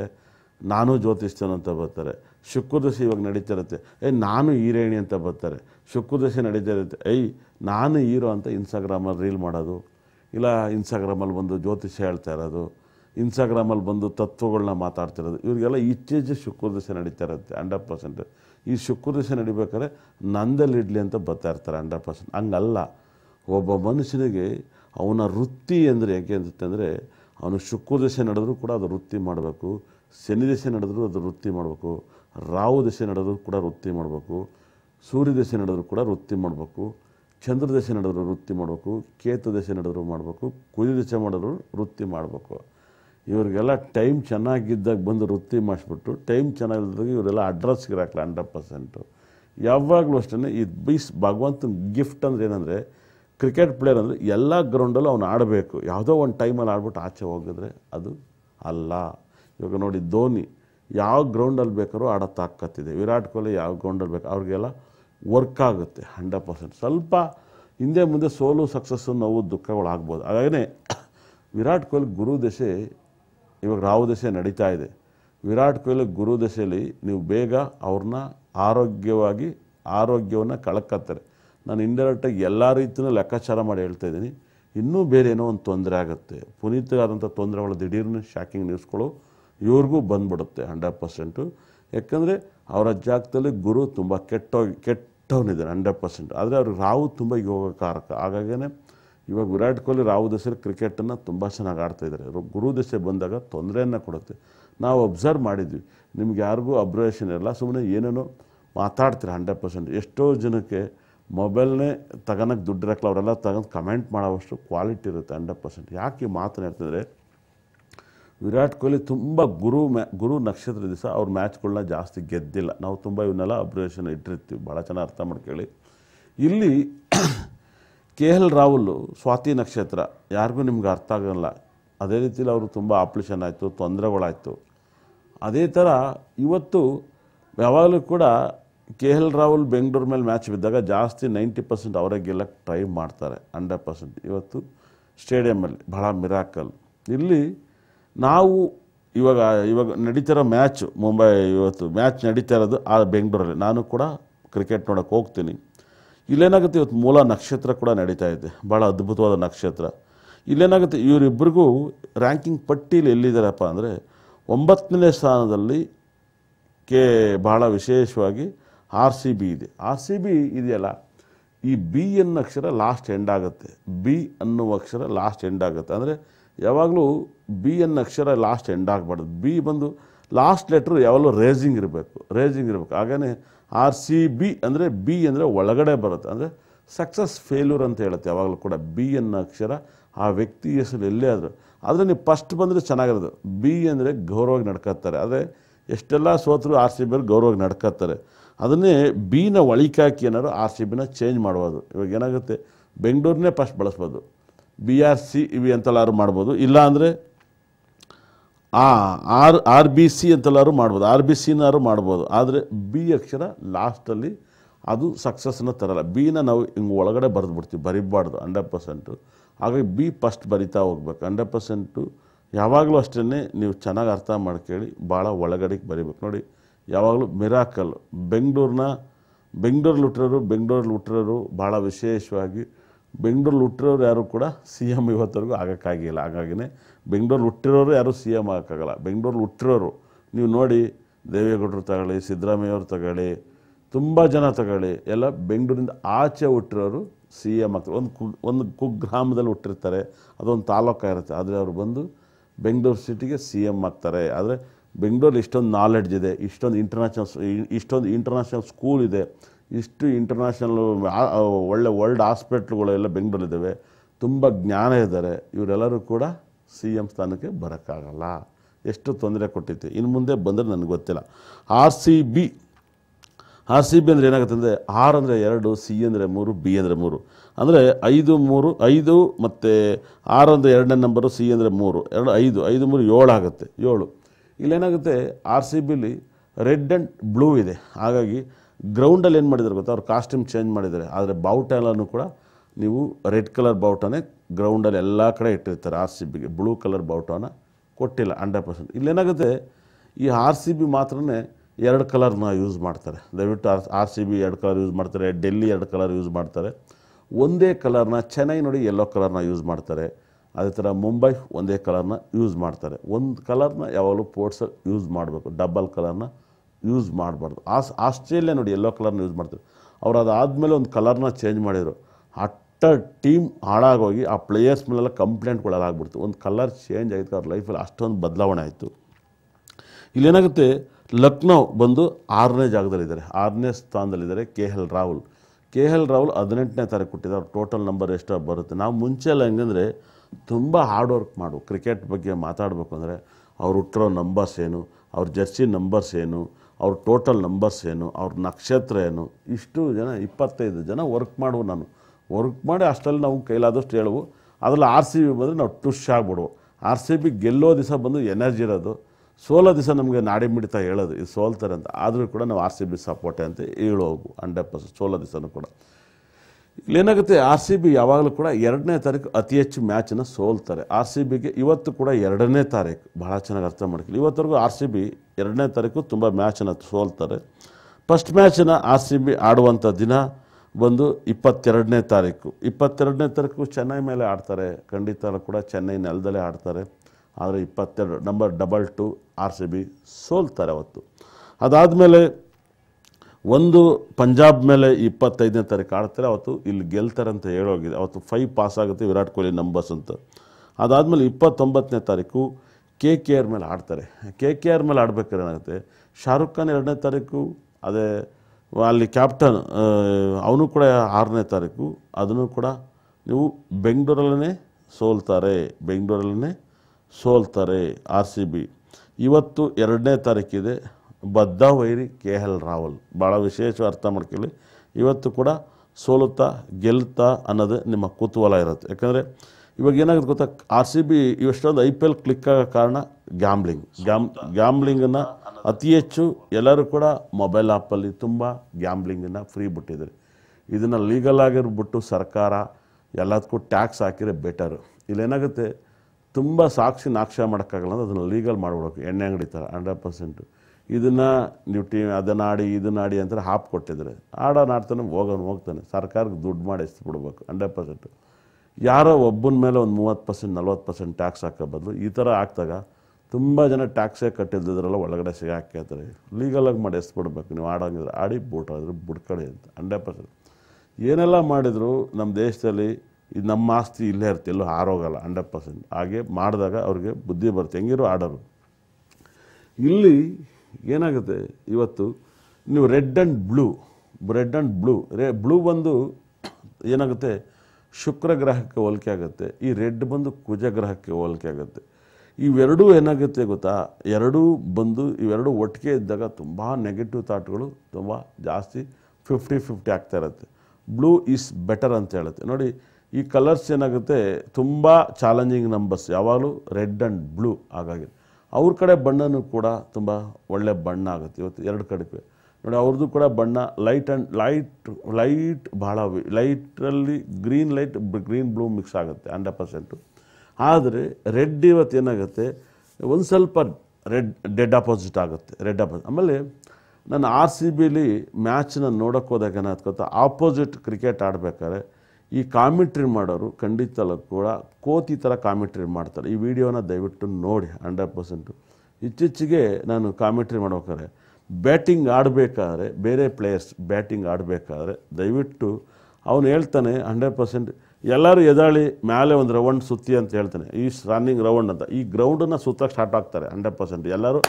ನಾನು ಜ್ಯೋತಿಷ್ಯನು ಅಂತ ಬರ್ತಾರೆ ಶುಕ್ರ ದಿವಸ ಇವಾಗ ನಡೀತಾ ಇರುತ್ತೆ ಏಯ್ ನಾನು ಈರೇಣಿ ಅಂತ ಬರ್ತಾರೆ ಶುಕ್ರ ದಿವಸ ನಡೀತಾ ಇರುತ್ತೆ ಏಯ್ ನಾನು ಹೀರೋ ಅಂತ ಇನ್ಸ್ಟಾಗ್ರಾಮಲ್ಲಿ ರೀಲ್ ಮಾಡೋದು ಇಲ್ಲ ಇನ್ಸ್ಟಾಗ್ರಾಮಲ್ಲಿ ಬಂದು ಜ್ಯೋತಿಷ್ಯ ಹೇಳ್ತಾ ಇರೋದು ಇನ್ಸ್ಟಾಗ್ರಾಮಲ್ಲಿ ಬಂದು ತತ್ವಗಳನ್ನ ಮಾತಾಡ್ತಿರೋದು ಇವರಿಗೆಲ್ಲ ಇತ್ತೀಚೆ ಶುಕ್ರ ದಶೆ ನಡೀತಾ ಇರುತ್ತೆ ಹಂಡ್ರೆಡ್ ಪರ್ಸೆಂಟ್ ಈ ಶುಕ್ರ ದಶೆ ನಡಿಬೇಕಾದ್ರೆ ಇಡಲಿ ಅಂತ ಇರ್ತಾರೆ ಹಂಡ್ರೆಡ್ ಪರ್ಸೆಂಟ್ ಹಂಗಲ್ಲ ಒಬ್ಬ ಮನುಷ್ಯನಿಗೆ ಅವನ ವೃತ್ತಿ ಅಂದರೆ ಯಾಕೆ ಅಂದರೆ ಅವನು ಶುಕ್ರ ದಶೆ ನಡೆದರೂ ಕೂಡ ಅದು ವೃತ್ತಿ ಮಾಡಬೇಕು ಶನಿ ದಶೆ ನಡೆದರೂ ಅದು ವೃತ್ತಿ ಮಾಡಬೇಕು ರಾಹು ದಶೆ ನಡೆದರೂ ಕೂಡ ವೃತ್ತಿ ಮಾಡಬೇಕು ಸೂರ್ಯ ದಶೆ ನಡೆದರೂ ಕೂಡ ವೃತ್ತಿ ಮಾಡಬೇಕು ಚಂದ್ರ ದಶೆ ನಡೆದ್ರು ವೃತ್ತಿ ಮಾಡಬೇಕು ಕೇತು ದಶೆ ನಡೆದ್ರು ಮಾಡಬೇಕು ಕುರಿ ದಶೆ ಮಾಡಿದ್ರು ವೃತ್ತಿ ಮಾಡಬೇಕು ಇವರಿಗೆಲ್ಲ ಟೈಮ್ ಚೆನ್ನಾಗಿದ್ದಾಗ ಬಂದು ವೃತ್ತಿ ಮಾಡಿಸ್ಬಿಟ್ಟು ಟೈಮ್ ಚೆನ್ನಾಗಿದ್ದಾಗ ಇವರೆಲ್ಲ ಅಡ್ರೆಸ್ಗೆ ಹಾಕಲ್ಲ ಹಂಡ್ರೆಡ್ ಪರ್ಸೆಂಟು ಯಾವಾಗಲೂ ಅಷ್ಟೇ ಈ ಬೀಸ್ ಭಗವಂತನ ಗಿಫ್ಟ್ ಅಂದರೆ ಏನಂದರೆ ಕ್ರಿಕೆಟ್ ಪ್ಲೇಯರ್ ಅಂದರೆ ಎಲ್ಲ ಗ್ರೌಂಡಲ್ಲೂ ಅವ್ನು ಆಡಬೇಕು ಯಾವುದೋ ಒಂದು ಟೈಮಲ್ಲಿ ಆಡ್ಬಿಟ್ಟು ಆಚೆ ಹೋಗಿದ್ರೆ ಅದು ಅಲ್ಲ ಇವಾಗ ನೋಡಿ ಧೋನಿ ಯಾವ ಗ್ರೌಂಡಲ್ಲಿ ಬೇಕಾದ್ರೂ ಆಡೋ ತಾಕತ್ತಿದೆ ವಿರಾಟ್ ಕೊಹ್ಲಿ ಯಾವ ಗ್ರೌಂಡಲ್ಲಿ ಬೇಕು ಅವ್ರಿಗೆಲ್ಲ ವರ್ಕ್ ಆಗುತ್ತೆ ಹಂಡ್ರೆಡ್ ಪರ್ಸೆಂಟ್ ಸ್ವಲ್ಪ ಹಿಂದೆ ಮುಂದೆ ಸೋಲು ಸಕ್ಸಸ್ಸು ನೋವು ದುಃಖಗಳು ಆಗ್ಬೋದು ಹಾಗೇ ವಿರಾಟ್ ಕೊಹ್ಲಿ ಗುರು ದೆಸೆ ಇವಾಗ ರಾಹು ದಶೆ ನಡೀತಾ ಇದೆ ವಿರಾಟ್ ಕೊಹ್ಲಿ ಗುರು ದಶೆಯಲ್ಲಿ ನೀವು ಬೇಗ ಅವ್ರನ್ನ ಆರೋಗ್ಯವಾಗಿ ಆರೋಗ್ಯವನ್ನು ಕಳ್ಕತ್ತಾರೆ ನಾನು ಇಂಡೈರೆಕ್ಟಾಗಿ ಎಲ್ಲ ರೀತಿಯೂ ಲೆಕ್ಕಾಚಾರ ಮಾಡಿ ಹೇಳ್ತಾ ಇದ್ದೀನಿ ಇನ್ನೂ ಬೇರೆ ಏನೋ ಒಂದು ತೊಂದರೆ ಆಗುತ್ತೆ ಆದಂಥ ತೊಂದರೆಗಳು ದಿಢೀರ್ನ ಶಾಕಿಂಗ್ ನ್ಯೂಸ್ಗಳು ಇವ್ರಿಗೂ ಬಂದ್ಬಿಡುತ್ತೆ ಹಂಡ್ರೆಡ್ ಪರ್ಸೆಂಟು ಯಾಕಂದರೆ ಅವರ ಜಾಗದಲ್ಲಿ ಗುರು ತುಂಬ ಕೆಟ್ಟೋಗಿ ಕೆಟ್ಟವನಿದ್ದಾರೆ ಹಂಡ್ರೆಡ್ ಪರ್ಸೆಂಟ್ ಆದರೆ ಅವ್ರಿಗೆ ರಾವು ತುಂಬ ಯೋಗಕಾರಕ ಹಾಗಾಗೇ ಇವಾಗ ವಿರಾಟ್ ಕೊಹ್ಲಿ ರಾಹು ದಸರಿ ಕ್ರಿಕೆಟನ್ನು ತುಂಬ ಚೆನ್ನಾಗಿ ಆಡ್ತಾಯಿದ್ದಾರೆ ಗುರು ದಸೆ ಬಂದಾಗ ತೊಂದರೆಯನ್ನು ಕೊಡುತ್ತೆ ನಾವು ಅಬ್ಸರ್ವ್ ಮಾಡಿದ್ವಿ ನಿಮ್ಗೆ ಯಾರಿಗೂ ಅಬ್ರವೇಷನ್ ಇರಲ್ಲ ಸುಮ್ಮನೆ ಏನೇನೋ ಮಾತಾಡ್ತೀರಿ ಹಂಡ್ರೆಡ್ ಪರ್ಸೆಂಟ್ ಎಷ್ಟೋ ಜನಕ್ಕೆ ಮೊಬೈಲ್ನೇ ತಗೋಕ್ಕೆ ದುಡ್ಡು ಇರಕ್ಕಲ್ಲ ಅವರೆಲ್ಲ ತಗೊಂಡು ಕಮೆಂಟ್ ಮಾಡೋವಷ್ಟು ಕ್ವಾಲಿಟಿ ಇರುತ್ತೆ ಹಂಡ್ರೆಡ್ ಪರ್ಸೆಂಟ್ ಯಾಕೆ ಮಾತನೇ ಹೇಳ್ತಂದರೆ ವಿರಾಟ್ ಕೊಹ್ಲಿ ತುಂಬ ಗುರು ಮ್ಯಾ ಗುರು ನಕ್ಷತ್ರ ದಿವಸ ಅವ್ರ ಮ್ಯಾಚ್ಗಳನ್ನ ಜಾಸ್ತಿ ಗೆದ್ದಿಲ್ಲ ನಾವು ತುಂಬ ಇವನ್ನೆಲ್ಲ ಅಬ್ರುವೇಷನ್ ಇಟ್ಟಿರ್ತೀವಿ ಭಾಳ ಚೆನ್ನಾಗಿ ಅರ್ಥ ಮಾಡ್ಕೊಳ್ಳಿ ಇಲ್ಲಿ ಕೆ ಎಲ್ ರಾಹುಲ್ ಸ್ವಾತಿ ನಕ್ಷತ್ರ ಯಾರಿಗೂ ನಿಮ್ಗೆ ಅರ್ಥ ಆಗೋಲ್ಲ ಅದೇ ರೀತಿಲಿ ಅವರು ತುಂಬ ಆಪ್ರೇಷನ್ ಆಯಿತು ತೊಂದರೆಗಳಾಯಿತು ಅದೇ ಥರ ಇವತ್ತು ಯಾವಾಗಲೂ ಕೂಡ ಕೆ ಎಲ್ ರಾಹುಲ್ ಬೆಂಗಳೂರು ಮೇಲೆ ಮ್ಯಾಚ್ ಬಿದ್ದಾಗ ಜಾಸ್ತಿ ನೈಂಟಿ ಪರ್ಸೆಂಟ್ ಅವರೇ ಗೆಲ್ಲಕ್ಕೆ ಟ್ರೈ ಮಾಡ್ತಾರೆ ಹಂಡ್ರೆಡ್ ಪರ್ಸೆಂಟ್ ಇವತ್ತು ಸ್ಟೇಡಿಯಮಲ್ಲಿ ಬಹಳ ಮಿರಾಕಲ್ ಇಲ್ಲಿ ನಾವು ಇವಾಗ ಇವಾಗ ನಡೀತಿರೋ ಮ್ಯಾಚು ಮುಂಬೈ ಇವತ್ತು ಮ್ಯಾಚ್ ನಡೀತಾ ಇರೋದು ಆ ಬೆಂಗಳೂರಲ್ಲಿ ನಾನು ಕೂಡ ಕ್ರಿಕೆಟ್ ನೋಡೋಕ್ಕೆ ಹೋಗ್ತೀನಿ ಇಲ್ಲೇನಾಗುತ್ತೆ ಇವತ್ತು ಮೂಲ ನಕ್ಷತ್ರ ಕೂಡ ನಡೀತಾ ಇದೆ ಭಾಳ ಅದ್ಭುತವಾದ ನಕ್ಷತ್ರ ಇಲ್ಲೇನಾಗುತ್ತೆ ಇವರಿಬ್ಬರಿಗೂ ರ್ಯಾಂಕಿಂಗ್ ಪಟ್ಟೀಲಿ ಎಲ್ಲಿದ್ದಾರಪ್ಪ ಅಂದರೆ ಒಂಬತ್ತನೇ ಸ್ಥಾನದಲ್ಲಿ ಕೆ ಭಾಳ ವಿಶೇಷವಾಗಿ ಆರ್ ಸಿ ಬಿ ಇದೆ ಆರ್ ಸಿ ಬಿ ಇದೆಯಲ್ಲ ಈ ಬಿ ಅನ್ನೋ ಅಕ್ಷರ ಲಾಸ್ಟ್ ಎಂಡ್ ಆಗುತ್ತೆ ಬಿ ಅನ್ನುವ ಅಕ್ಷರ ಲಾಸ್ಟ್ ಎಂಡ್ ಆಗುತ್ತೆ ಅಂದರೆ ಯಾವಾಗಲೂ ಬಿ ಅನ್ನೋ ಅಕ್ಷರ ಲಾಸ್ಟ್ ಎಂಡ್ ಆಗಬಾರ್ದು ಬಿ ಬಂದು ಲಾಸ್ಟ್ ಲೆಟ್ರ್ ಯಾವಾಗಲೂ ರೇಸಿಂಗ್ ಇರಬೇಕು ರೇಸಿಂಗ್ ಇರಬೇಕು ಹಾಗೇ ಆರ್ ಸಿ ಬಿ ಅಂದರೆ ಬಿ ಅಂದರೆ ಒಳಗಡೆ ಬರುತ್ತೆ ಅಂದರೆ ಸಕ್ಸಸ್ ಫೇಲ್ಯೂರ್ ಅಂತ ಹೇಳುತ್ತೆ ಯಾವಾಗಲೂ ಕೂಡ ಬಿ ಅನ್ನೋ ಅಕ್ಷರ ಆ ವ್ಯಕ್ತಿ ಹೆಸರು ಎಲ್ಲೇ ಆದರೂ ಆದರೆ ನೀವು ಫಸ್ಟ್ ಬಂದರೆ ಚೆನ್ನಾಗಿರೋದು ಬಿ ಅಂದರೆ ಗೌರವವಾಗಿ ನಡ್ಕೋತಾರೆ ಆದರೆ ಎಷ್ಟೆಲ್ಲ ಸೋತರು ಆರ್ ಸಿ ಬಿ ಅವ್ರು ಗೌರವವಾಗಿ ನಡ್ಕೋತಾರೆ ಅದನ್ನೇ ಬಿನ ಒಳಿಕಾಕಿ ಏನಾದ್ರು ಆರ್ ಸಿ ಬಿನ ಚೇಂಜ್ ಮಾಡ್ಬೋದು ಇವಾಗ ಏನಾಗುತ್ತೆ ಬೆಂಗಳೂರನ್ನೇ ಫಸ್ಟ್ ಬಳಸ್ಬೋದು ಬಿ ಆರ್ ಸಿ ಇವಿ ವಿ ಅಂತೆಲ್ಲಾದ್ರು ಮಾಡ್ಬೋದು ಇಲ್ಲಾಂದರೆ ಆ ಆರ್ ಆರ್ ಬಿ ಸಿ ಅಂತೆಲ್ಲಾರು ಮಾಡ್ಬೋದು ಆರ್ ಬಿ ಸಿನಾರು ಮಾಡ್ಬೋದು ಆದರೆ ಬಿ ಅಕ್ಷರ ಲಾಸ್ಟಲ್ಲಿ ಅದು ಸಕ್ಸಸ್ನ ತರಲ್ಲ ಬಿನ ನಾವು ಹಿಂಗೆ ಒಳಗಡೆ ಬರೆದು ಬಿಡ್ತೀವಿ ಬರಿಬಾರ್ದು ಹಂಡ್ರೆಡ್ ಪರ್ಸೆಂಟು ಹಾಗಾಗಿ ಬಿ ಫಸ್ಟ್ ಬರಿತಾ ಹೋಗ್ಬೇಕು ಹಂಡ್ರೆಡ್ ಪರ್ಸೆಂಟು ಯಾವಾಗಲೂ ಅಷ್ಟೇ ನೀವು ಚೆನ್ನಾಗಿ ಅರ್ಥ ಮಾಡ್ಕೊಳ್ಳಿ ಭಾಳ ಒಳಗಡೆಗೆ ಬರೀಬೇಕು ನೋಡಿ ಯಾವಾಗಲೂ ಮಿರಾಕಲ್ ಬೆಂಗಳೂರಿನ ಬೆಂಗಳೂರು ಲುಟ್ರರು ಬೆಂಗಳೂರು ಲುಟ್ರರು ಭಾಳ ವಿಶೇಷವಾಗಿ ಬೆಂಗಳೂರು ಲುಟ್ರರು ಯಾರು ಕೂಡ ಸಿ ಎಮ್ ಇವತ್ತರೆಗೂ ಆಗೋಕ್ಕಾಗಿಲ್ಲ ಹಾಗಾಗಿನೇ ಬೆಂಗಳೂರು ಹುಟ್ಟಿರೋರು ಯಾರೂ ಸಿ ಎಮ್ ಹಾಕಾಗಲ್ಲ ಬೆಂಗಳೂರು ಹುಟ್ಟಿರೋರು ನೀವು ನೋಡಿ ದೇವೇಗೌಡರು ತಗೊಳ್ಳಿ ಸಿದ್ದರಾಮಯ್ಯವ್ರು ತಗೊಳ್ಳಿ ತುಂಬ ಜನ ತಗೊಳ್ಳಿ ಎಲ್ಲ ಬೆಂಗಳೂರಿಂದ ಆಚೆ ಹುಟ್ಟಿರೋರು ಸಿ ಎಮ್ ಆಗ್ತಾರೆ ಒಂದು ಕುಗ್ ಒಂದು ಕುಗ್ರಾಮದಲ್ಲಿ ಹುಟ್ಟಿರ್ತಾರೆ ಅದೊಂದು ತಾಲೂಕು ಇರುತ್ತೆ ಆದರೆ ಅವರು ಬಂದು ಬೆಂಗಳೂರು ಸಿಟಿಗೆ ಸಿ ಎಮ್ ಆಗ್ತಾರೆ ಆದರೆ ಬೆಂಗಳೂರಲ್ಲಿ ಇಷ್ಟೊಂದು ನಾಲೆಡ್ಜ್ ಇದೆ ಇಷ್ಟೊಂದು ಇಂಟರ್ನ್ಯಾಷನಲ್ ಇಷ್ಟೊಂದು ಇಂಟರ್ನ್ಯಾಷನಲ್ ಸ್ಕೂಲ್ ಇದೆ ಇಷ್ಟು ಇಂಟರ್ನ್ಯಾಷನಲ್ ಒಳ್ಳೆ ವರ್ಲ್ಡ್ ಹಾಸ್ಪಿಟ್ಲ್ಗಳೆಲ್ಲ ಬೆಂಗಳೂರಲ್ಲಿದ್ದಾವೆ ತುಂಬ ಜ್ಞಾನ ಇದ್ದಾರೆ ಇವರೆಲ್ಲರೂ ಕೂಡ ಸಿ ಎಂ ಸ್ಥಾನಕ್ಕೆ ಬರೋಕ್ಕಾಗಲ್ಲ ಎಷ್ಟು ತೊಂದರೆ ಕೊಟ್ಟಿತ್ತು ಇನ್ನು ಮುಂದೆ ಬಂದರೆ ನನಗೆ ಗೊತ್ತಿಲ್ಲ R C B R C B ಅಂದರೆ ಏನಾಗುತ್ತೆ ಅಂದರೆ ಆರ್ ಅಂದರೆ ಎರಡು ಸಿ ಅಂದರೆ ಮೂರು ಬಿ ಅಂದರೆ ಮೂರು ಅಂದರೆ ಐದು ಮೂರು ಐದು ಮತ್ತು ಆರ್ ಅಂದರೆ ಎರಡನೇ ನಂಬರು ಸಿ ಅಂದರೆ ಮೂರು ಎರಡು ಐದು ಐದು ಮೂರು ಏಳು ಆಗುತ್ತೆ ಏಳು ಇಲ್ಲೇನಾಗುತ್ತೆ ಆರ್ ಸಿ ಬಿಲಿ ರೆಡ್ ಆ್ಯಂಡ್ ಬ್ಲೂ ಇದೆ ಹಾಗಾಗಿ ಗ್ರೌಂಡಲ್ಲಿ ಏನು ಮಾಡಿದ್ದಾರೆ ಗೊತ್ತಾ ಅವ್ರು ಕಾಸ್ಟ್ಯೂಮ್ ಚೇಂಜ್ ಮಾಡಿದ್ದಾರೆ ಆದರೆ ಬಾವುಟ ಎಲ್ಲನೂ ಕೂಡ ನೀವು ರೆಡ್ ಕಲರ್ ಬಾವುಟನೇ ಗ್ರೌಂಡಲ್ಲಿ ಎಲ್ಲ ಕಡೆ ಇಟ್ಟಿರ್ತಾರೆ ಆರ್ ಸಿ ಬಿಗೆ ಬ್ಲೂ ಕಲರ್ ಬಾವುಟನ ಕೊಟ್ಟಿಲ್ಲ ಹಂಡ್ರೆಡ್ ಪರ್ಸೆಂಟ್ ಇಲ್ಲೇನಾಗುತ್ತೆ ಈ ಆರ್ ಸಿ ಬಿ ಮಾತ್ರನೇ ಎರಡು ಕಲರ್ನ ಯೂಸ್ ಮಾಡ್ತಾರೆ ದಯವಿಟ್ಟು ಆರ್ ಆರ್ ಸಿ ಬಿ ಎರಡು ಕಲರ್ ಯೂಸ್ ಮಾಡ್ತಾರೆ ಡೆಲ್ಲಿ ಎರಡು ಕಲರ್ ಯೂಸ್ ಮಾಡ್ತಾರೆ ಒಂದೇ ಕಲರ್ನ ಚೆನ್ನೈ ನೋಡಿ ಯೆಲ್ಲೋ ಕಲರ್ನ ಯೂಸ್ ಮಾಡ್ತಾರೆ ಅದೇ ಥರ ಮುಂಬೈ ಒಂದೇ ಕಲರ್ನ ಯೂಸ್ ಮಾಡ್ತಾರೆ ಒಂದು ಕಲರ್ನ ಯಾವಾಗಲೂ ಪೋರ್ಟ್ಸಲ್ಲಿ ಯೂಸ್ ಮಾಡಬೇಕು ಡಬಲ್ ಕಲರ್ನ ಯೂಸ್ ಮಾಡಬಾರ್ದು ಆಸ್ ಆಸ್ಟ್ರೇಲಿಯಾ ನೋಡಿ ಎಲ್ಲೋ ಕಲರ್ನ ಯೂಸ್ ಮಾಡ್ತಾರೆ ಅವರು ಅದಾದಮೇಲೆ ಒಂದು ಕಲರ್ನ ಚೇಂಜ್ ಮಾಡಿದರು ಆ ಟೀಮ್ ಹಾಳಾಗೋಗಿ ಆ ಪ್ಲೇಯರ್ಸ್ ಮೇಲೆಲ್ಲ ಕಂಪ್ಲೇಂಟ್ಗಳೆಲ್ಲ ಆಗ್ಬಿಡ್ತು ಒಂದು ಕಲರ್ ಚೇಂಜ್ ಆಯಿತು ಅವ್ರ ಲೈಫಲ್ಲಿ ಅಷ್ಟೊಂದು ಬದಲಾವಣೆ ಆಯಿತು ಇಲ್ಲೇನಾಗುತ್ತೆ ಲಕ್ನೌ ಬಂದು ಆರನೇ ಜಾಗದಲ್ಲಿದ್ದಾರೆ ಆರನೇ ಸ್ಥಾನದಲ್ಲಿದ್ದಾರೆ K L Rahul K L Rahul ಹದಿನೆಂಟನೇ ತಾರೀಕು ಕೊಟ್ಟಿದ್ದಾರೆ ಅವ್ರ ಟೋಟಲ್ ನಂಬರ್ ಎಷ್ಟು ಬರುತ್ತೆ ನಾವು ಮುಂಚೆ ಎಲ್ಲ ಹೆಂಗಂದರೆ ತುಂಬ ಹಾರ್ಡ್ ವರ್ಕ್ ಮಾಡು ಕ್ರಿಕೆಟ್ ಬಗ್ಗೆ ಮಾತಾಡಬೇಕು ಅಂದರೆ ಅವ್ರು ಹುಟ್ಟಿರೋ ನಂಬರ್ಸ್ ಏನು ಅವ್ರ ಜರ್ಸಿ ನಂಬರ್ಸ್ ಏನು ಅವ್ರ ಟೋಟಲ್ ನಂಬರ್ಸ್ ಏನು ಅವ್ರ ನಕ್ಷತ್ರ ಏನು ಇಷ್ಟು ಜನ ಇಪ್ಪತ್ತೈದು ಜನ ವರ್ಕ್ ಮಾಡು ನಾನು ವರ್ಕ್ ಮಾಡಿ ಅಷ್ಟರಲ್ಲಿ ನಾವು ಕೈಲಾದಷ್ಟು ಹೇಳುವು ಅದರಲ್ಲಿ ಆರ್ ಸಿ ಬಿ ಬಂದರೆ ನಾವು ಟುಶ್ ಆಗ್ಬಿಡುವು ಆರ್ ಸಿ ಬಿ ಗೆಲ್ಲೋ ದಿವಸ ಬಂದು ಎನರ್ಜಿ ಇರೋದು ಸೋಲೋ ದಿವಸ ನಮಗೆ ನಾಡಿ ಮಿಡಿತಾ ಹೇಳೋದು ಇದು ಸೋಲ್ತಾರೆ ಅಂತ ಆದರೂ ಕೂಡ ನಾವು ಆರ್ ಸಿ ಬಿ ಸಪೋರ್ಟೆ ಅಂತ ಹೇಳೋಗು ಹಂಡ್ರೆಡ್ ಪರ್ಸೆಂಟ್ ಸೋಲೋ ದಿವಸನೂ ಕೂಡ ಇಲ್ಲೇನಾಗುತ್ತೆ ಆರ್ ಸಿ ಬಿ ಯಾವಾಗಲೂ ಕೂಡ ಎರಡನೇ ತಾರೀಕು ಅತಿ ಹೆಚ್ಚು ಮ್ಯಾಚನ್ನು ಸೋಲ್ತಾರೆ ಆರ್ ಸಿ ಬಿಗೆ ಇವತ್ತು ಕೂಡ ಎರಡನೇ ತಾರೀಕು ಭಾಳ ಚೆನ್ನಾಗಿ ಅರ್ಥ ಮಾಡ್ಕೊಳ್ಳಿ ಇವತ್ತರೆಗೂ ಆರ್ ಸಿ ಬಿ ಎರಡನೇ ತಾರೀಕು ತುಂಬ ಮ್ಯಾಚನ್ನು ಸೋಲ್ತಾರೆ ಫಸ್ಟ್ ಮ್ಯಾಚನ್ನು ಆರ್ ಸಿ ಬಿ ಆಡುವಂಥ ದಿನ ಬಂದು ಇಪ್ಪತ್ತೆರಡನೇ ತಾರೀಕು ಇಪ್ಪತ್ತೆರಡನೇ ತಾರೀಕು ಚೆನ್ನೈ ಮೇಲೆ ಆಡ್ತಾರೆ ಖಂಡಿತ ಕೂಡ ಚೆನ್ನೈ ನೆಲದಲ್ಲೇ ಆಡ್ತಾರೆ ಆದರೆ ಇಪ್ಪತ್ತೆರಡು number double two R C B ಸೋಲ್ತಾರೆ ಅವತ್ತು ಅದಾದಮೇಲೆ ಒಂದು ಪಂಜಾಬ್ ಮೇಲೆ ಇಪ್ಪತ್ತೈದನೇ ತಾರೀಕು ಆಡ್ತಾರೆ ಅವತ್ತು ಇಲ್ಲಿ ಗೆಲ್ತಾರೆ ಅಂತ ಹೇಳೋಗಿದೆ ಅವತ್ತು ಫೈವ್ ಪಾಸ್ ಆಗುತ್ತೆ ವಿರಾಟ್ ಕೊಹ್ಲಿ ನಂಬರ್ಸ್ ಅಂತ ಅದಾದಮೇಲೆ ಇಪ್ಪತ್ತೊಂಬತ್ತನೇ ತಾರೀಕು ಕೆ ಕೆ ಆರ್ ಮೇಲೆ ಆಡ್ತಾರೆ ಕೆ ಕೆ ಆರ್ ಮೇಲೆ ಆಡಬೇಕಾದ್ರೆ ಏನಾಗುತ್ತೆ ಶಾರುಖ್ ಖಾನ್ ಎರಡನೇ ತಾರೀಕು ಅದೇ ಅಲ್ಲಿ ಕ್ಯಾಪ್ಟನ್ ಅವನು ಕೂಡ ಆರನೇ ತಾರೀಕು ಅದನ್ನು ಕೂಡ ನೀವು ಬೆಂಗಳೂರಲ್ಲೇ ಸೋಲ್ತಾರೆ ಬೆಂಗಳೂರಲ್ಲೇ ಸೋಲ್ತಾರೆ ಆರ್ ಸಿ ಬಿ ಇವತ್ತು ಎರಡನೇ ತಾರೀಕಿದೆ ಬದ್ಧ ವೈರಿ ಕೆ ಎಲ್ ರಾವಲ್ ಭಾಳ ವಿಶೇಷ ಅರ್ಥ ಮಾಡ್ಕೊಳ್ಳಿ ಇವತ್ತು ಕೂಡ ಸೋಲುತ್ತಾ ಗೆಲ್ತಾ ಅನ್ನೋದು ನಿಮ್ಮ ಕುತೂಹಲ ಇರುತ್ತೆ ಯಾಕಂದರೆ ಇವಾಗ ಏನಾಗುತ್ತೆ ಗೊತ್ತಾ ಆರ್ ಸಿ ಬಿ ಇವಷ್ಟೊಂದು ಐ ಪಿ ಎಲ್ ಕ್ಲಿಕ್ ಆಗೋ ಕಾರಣ ಗ್ಯಾಮ್ಲಿಂಗ್ ಗ್ಯಾಮ್ ಗ್ಯಾಮ್ಲಿಂಗನ್ನು ಅತಿ ಹೆಚ್ಚು ಎಲ್ಲರೂ ಕೂಡ ಮೊಬೈಲ್ ಆ್ಯಪಲ್ಲಿ ತುಂಬ ಗ್ಯಾಮ್ಲಿಂಗನ್ನು ಫ್ರೀ ಬಿಟ್ಟಿದ್ದಾರೆ ಇದನ್ನು ಲೀಗಲ್ ಆಗಿರ್ಬಿಟ್ಟು ಸರ್ಕಾರ ಎಲ್ಲದಕ್ಕೂ ಟ್ಯಾಕ್ಸ್ ಹಾಕಿದರೆ ಬೆಟರು ಇಲ್ಲೇನಾಗುತ್ತೆ ತುಂಬ ಸಾಕ್ಷಿ ನಾಕ್ಷ ಮಾಡೋಕ್ಕಾಗಲ್ಲ ಅಂದ್ರೆ ಅದನ್ನು ಲೀಗಲ್ ಮಾಡಿಬಿಡೋಕೆ ಎಣ್ಣೆ ಅಂಗಡಿ ಥರ ಹಂಡ್ರೆಡ್ ಪರ್ಸೆಂಟು ಇದನ್ನು ನೀವು ಟಿ ಅದನ್ನಾಡಿ ಇದನ್ನಾಡಿ ಇದನ್ನ ಆಡಿ ಅಂತ ಹಾಪ್ ಕೊಟ್ಟಿದ್ದಾರೆ ಆಡೋ ಆಡ್ತಾನೆ ಹೋಗೋನು ಹೋಗ್ತಾನೆ ಸರ್ಕಾರಕ್ಕೆ ದುಡ್ಡು ಮಾಡಿ ಬಿಡ್ಬೇಕು ಹಂಡ್ರೆಡ್ ಪರ್ಸೆಂಟು ಯಾರೋ ಒಬ್ಬನ ಮೇಲೆ ಒಂದು ಮೂವತ್ತು ಪರ್ಸೆಂಟ್ ನಲ್ವತ್ತು ಪರ್ಸೆಂಟ್ ಟ್ಯಾಕ್ಸ್ ಹಾಕೋ ಬದಲು ಈ ಥರ ಹಾಕ್ದಾಗ ತುಂಬ ಜನ ಟ್ಯಾಕ್ಸೇ ಕಟ್ಟಿಲ್ದಿದ್ರಲ್ಲ ಒಳಗಡೆ ಸಿಗಾಕೆ ಹೇಳ್ತಾರೆ ಲೀಗಲಾಗಿ ಮಾಡಿ ಎಸ್ಬಿಡ್ಬೇಕು ನೀವು ಆಡೋಂಗಿದ್ರೆ ಆಡಿ ಆದರೆ ಬಿಡ್ಕಡೆ ಅಂತ ಹಂಡ್ರೆಡ್ ಪರ್ಸೆಂಟ್ ಏನೆಲ್ಲ ಮಾಡಿದ್ರು ನಮ್ಮ ದೇಶದಲ್ಲಿ ಇದು ನಮ್ಮ ಆಸ್ತಿ ಇಲ್ಲೇ ಇರುತ್ತೆ ಎಲ್ಲೂ ಹಾರೋಗಲ್ಲ ಹಂಡ್ರೆಡ್ ಪರ್ಸೆಂಟ್ ಹಾಗೆ ಮಾಡಿದಾಗ ಅವ್ರಿಗೆ ಬುದ್ಧಿ ಬರುತ್ತೆ ಹೆಂಗಿರೋ ಆಡೋರು ಇಲ್ಲಿ ಏನಾಗುತ್ತೆ ಇವತ್ತು ನೀವು red and blue red and blue ರೇ ಬ್ಲೂ ಬಂದು ಏನಾಗುತ್ತೆ ಶುಕ್ರ ಗ್ರಹಕ್ಕೆ ಹೋಲಿಕೆ ಆಗುತ್ತೆ ಈ ರೆಡ್ ಬಂದು ಕುಜ ಗ್ರಹಕ್ಕೆ ಹೋಲಿಕೆ ಆಗುತ್ತೆ ಇವೆರಡೂ ಏನಾಗುತ್ತೆ ಗೊತ್ತಾ ಎರಡೂ ಬಂದು ಇವೆರಡು ಒಟ್ಟಿಗೆ ಇದ್ದಾಗ ತುಂಬ ನೆಗೆಟಿವ್ ಥಾಟ್ಗಳು ತುಂಬ ಜಾಸ್ತಿ ಫಿಫ್ಟಿ ಫಿಫ್ಟಿ ಆಗ್ತಾ ಇರುತ್ತೆ ಬ್ಲೂ ಈಸ್ ಬೆಟರ್ ಅಂತ ಹೇಳುತ್ತೆ ನೋಡಿ ಈ ಕಲರ್ಸ್ ಏನಾಗುತ್ತೆ ತುಂಬ ಚಾಲೆಂಜಿಂಗ್ ನಂಬರ್ಸ್ ಯಾವಾಗಲೂ ರೆಡ್ ಆ್ಯಂಡ್ ಬ್ಲೂ ಹಾಗಾಗಿ ಅವ್ರ ಕಡೆ ಬಣ್ಣನೂ ಕೂಡ ತುಂಬ ಒಳ್ಳೆ ಬಣ್ಣ ಆಗುತ್ತೆ ಇವತ್ತು ಎರಡು ಕಡೆಗೆ ನೋಡಿ ಅವ್ರದ್ದು ಕೂಡ ಬಣ್ಣ ಲೈಟ್ ಆ್ಯಂಡ್ ಲೈಟ್ ಲೈಟ್ ಭಾಳ ಲೈಟಲ್ಲಿ green light green blue mix ಆಗುತ್ತೆ ಹಂಡ್ರೆಡ್ ಪರ್ಸೆಂಟು ಆದರೆ ರೆಡ್ ಇವತ್ತು ಏನಾಗುತ್ತೆ ಒಂದು ಸ್ವಲ್ಪ ರೆಡ್ ಡೆಡ್ ಅಪೋಸಿಟ್ ಆಗುತ್ತೆ ರೆಡ್ ಅಪೋಸಿಟ್ ಆಮೇಲೆ ನಾನು ಆರ್ ಸಿ ಬಿಲಿ ಮ್ಯಾಚನ್ನ ನೋಡೋಕ್ಕೆ ಹೋದಾಗ ಆಪೋಸಿಟ್ ಕ್ರಿಕೆಟ್ ಆಡಬೇಕಾದ್ರೆ ಈ ಕಾಮೆಂಟ್ರಿ ಮಾಡೋರು ಖಂಡಿತ ಕೂಡ ಕೋತಿ ಥರ ಕಾಮೆಂಟ್ರಿ ಮಾಡ್ತಾರೆ ಈ ವಿಡಿಯೋನ ದಯವಿಟ್ಟು ನೋಡಿ ಹಂಡ್ರೆಡ್ ಪರ್ಸೆಂಟು ಇತ್ತೀಚೆಗೆ ನಾನು ಕಾಮೆಂಟ್ರಿ ಮಾಡ್ಬೇಕಾದ್ರೆ ಬ್ಯಾಟಿಂಗ್ ಆಡಬೇಕಾದ್ರೆ ಬೇರೆ ಪ್ಲೇಯರ್ಸ್ ಬ್ಯಾಟಿಂಗ್ ಆಡಬೇಕಾದ್ರೆ ದಯವಿಟ್ಟು ಅವನು ಹೇಳ್ತಾನೆ ಹಂಡ್ರೆಡ್ ಪರ್ಸೆಂಟ್ ಎಲ್ಲರೂ ಎದಾಳಿ ಮೇಲೆ ಒಂದು ರೌಂಡ್ ಸುತ್ತಿ ಅಂತ ಹೇಳ್ತಾನೆ ಈ ರನ್ನಿಂಗ್ ರೌಂಡ್ ಅಂತ ಈ ಗ್ರೌಂಡನ್ನು ಸುತ್ತಕ್ಕೆ ಸ್ಟಾರ್ಟ್ ಆಗ್ತಾರೆ ಹಂಡ್ರೆಡ್ ಪರ್ಸೆಂಟ್ ಎಲ್ಲರೂ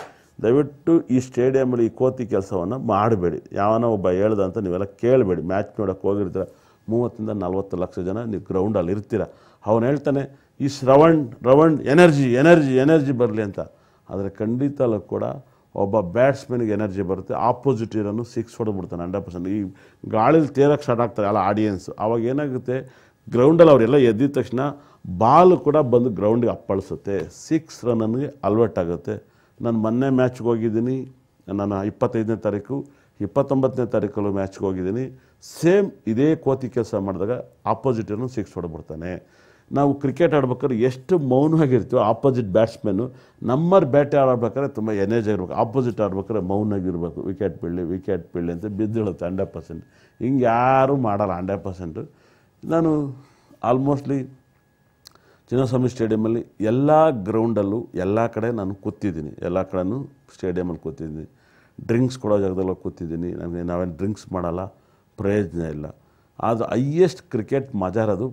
ದಯವಿಟ್ಟು ಈ ಸ್ಟೇಡಿಯಮಲ್ಲಿ ಈ ಕೋತಿ ಕೆಲಸವನ್ನು ಮಾಡಬೇಡಿ ಯಾವನೋ ಒಬ್ಬ ಹೇಳ್ದ ಅಂತ ನೀವೆಲ್ಲ ಕೇಳಬೇಡಿ ಮ್ಯಾಚ್ ನೋಡೋಕ್ಕೆ ಹೋಗಿರ್ತೀರ ಮೂವತ್ತರಿಂದ ನಲ್ವತ್ತು ಲಕ್ಷ ಜನ ನೀವು ಗ್ರೌಂಡಲ್ಲಿ ಇರ್ತೀರ ಅವನು ಹೇಳ್ತಾನೆ ಈ ಶ್ರವಣ್ ರವಂಡ್ ಎನರ್ಜಿ ಎನರ್ಜಿ ಎನರ್ಜಿ ಬರಲಿ ಅಂತ ಆದರೆ ಖಂಡಿತಲೂ ಕೂಡ ಒಬ್ಬ ಬ್ಯಾಟ್ಸ್ಮನ್ಗೆ ಎನರ್ಜಿ ಬರುತ್ತೆ ಆಪೋಸಿಟ್ ಇರೋನು ಸಿಕ್ಸ್ ಹೊಡೆದ್ಬಿಡ್ತಾನೆ ಹಂಡ್ರೆಡ್ ಪರ್ಸೆಂಟ್ ಈ ಗಾಳಿಲಿ ತೇರಕ್ಕೆ ಸ್ಟಾರ್ಟ್ ಆಗ್ತಾರೆ ಅಲ್ಲ ಆಡಿಯನ್ಸ್ ಆವಾಗ ಏನಾಗುತ್ತೆ ಗ್ರೌಂಡಲ್ಲಿ ಅವರೆಲ್ಲ ಎದ್ದಿದ ತಕ್ಷಣ ಬಾಲ್ ಕೂಡ ಬಂದು ಗ್ರೌಂಡಿಗೆ ಅಪ್ಪಳಿಸುತ್ತೆ ಸಿಕ್ಸ್ ರನ್ ಅಲ್ವರ್ಟ್ ಆಗುತ್ತೆ ನಾನು ಮೊನ್ನೆ ಮ್ಯಾಚ್ಗೆ ಹೋಗಿದ್ದೀನಿ ನಾನು ಇಪ್ಪತ್ತೈದನೇ ತಾರೀಕು ಇಪ್ಪತ್ತೊಂಬತ್ತನೇ ತಾರೀಕಲ್ಲೂ ಮ್ಯಾಚ್ಗೆ ಹೋಗಿದ್ದೀನಿ ಸೇಮ್ ಇದೇ ಕೋತಿ ಕೆಲಸ ಮಾಡಿದಾಗ ಆಪೋಸಿಟನ್ನು ಸಿಕ್ಸ್ ಹೊಡ್ಬಿಡ್ತಾನೆ ನಾವು ಕ್ರಿಕೆಟ್ ಆಡ್ಬೇಕಾದ್ರೆ ಎಷ್ಟು ಮೌನವಾಗಿರ್ತೀವೋ ಆಪೋಸಿಟ್ ಬ್ಯಾಟ್ಸ್ಮನ್ನು ನಮ್ಮರ್ ಬ್ಯಾಟ್ ಆಡಬೇಕಾದ್ರೆ ತುಂಬ ಎನರ್ಜಿ ಆಗಿರ್ಬೇಕು ಆಪೋಸಿಟ್ ಆಡ್ಬೇಕಾದ್ರೆ ಮೌನಾಗಿರ್ಬೇಕು ವಿಕೆಟ್ ಬೀಳಿ ವಿಕೆಟ್ ಬೀಳಿ ಅಂತ ಬಿದ್ದಿಳುತ್ತೆ ಹಂಡ್ರೆಡ್ ಪರ್ಸೆಂಟ್ ಹಿಂಗೆ ಯಾರೂ ಮಾಡಲ್ಲ ಹಂಡ್ರೆಡ್ ಪರ್ಸೆಂಟು ನಾನು ಆಲ್ಮೋಸ್ಟ್ಲಿ ಚಿನ್ನಸ್ವಾಮಿ ಸ್ಟೇಡಿಯಮಲ್ಲಿ ಎಲ್ಲ ಗ್ರೌಂಡಲ್ಲೂ ಎಲ್ಲ ಕಡೆ ನಾನು ಕೂತಿದ್ದೀನಿ ಎಲ್ಲ ಕಡೆಯೂ ಸ್ಟೇಡಿಯಮಲ್ಲಿ ಕೂತಿದ್ದೀನಿ ಡ್ರಿಂಕ್ಸ್ ಕೊಡೋ ಜಾಗದಲ್ಲೂ ಕೂತಿದ್ದೀನಿ ನನಗೆ ನಾವೇನು ಡ್ರಿಂಕ್ಸ್ ಮಾಡಲ್ಲ ಪ್ರಯೋಜನ ಇಲ್ಲ ಅದು ಹೈಯೆಸ್ಟ್ ಕ್ರಿಕೆಟ್ ಮಜಾ ಇರೋದು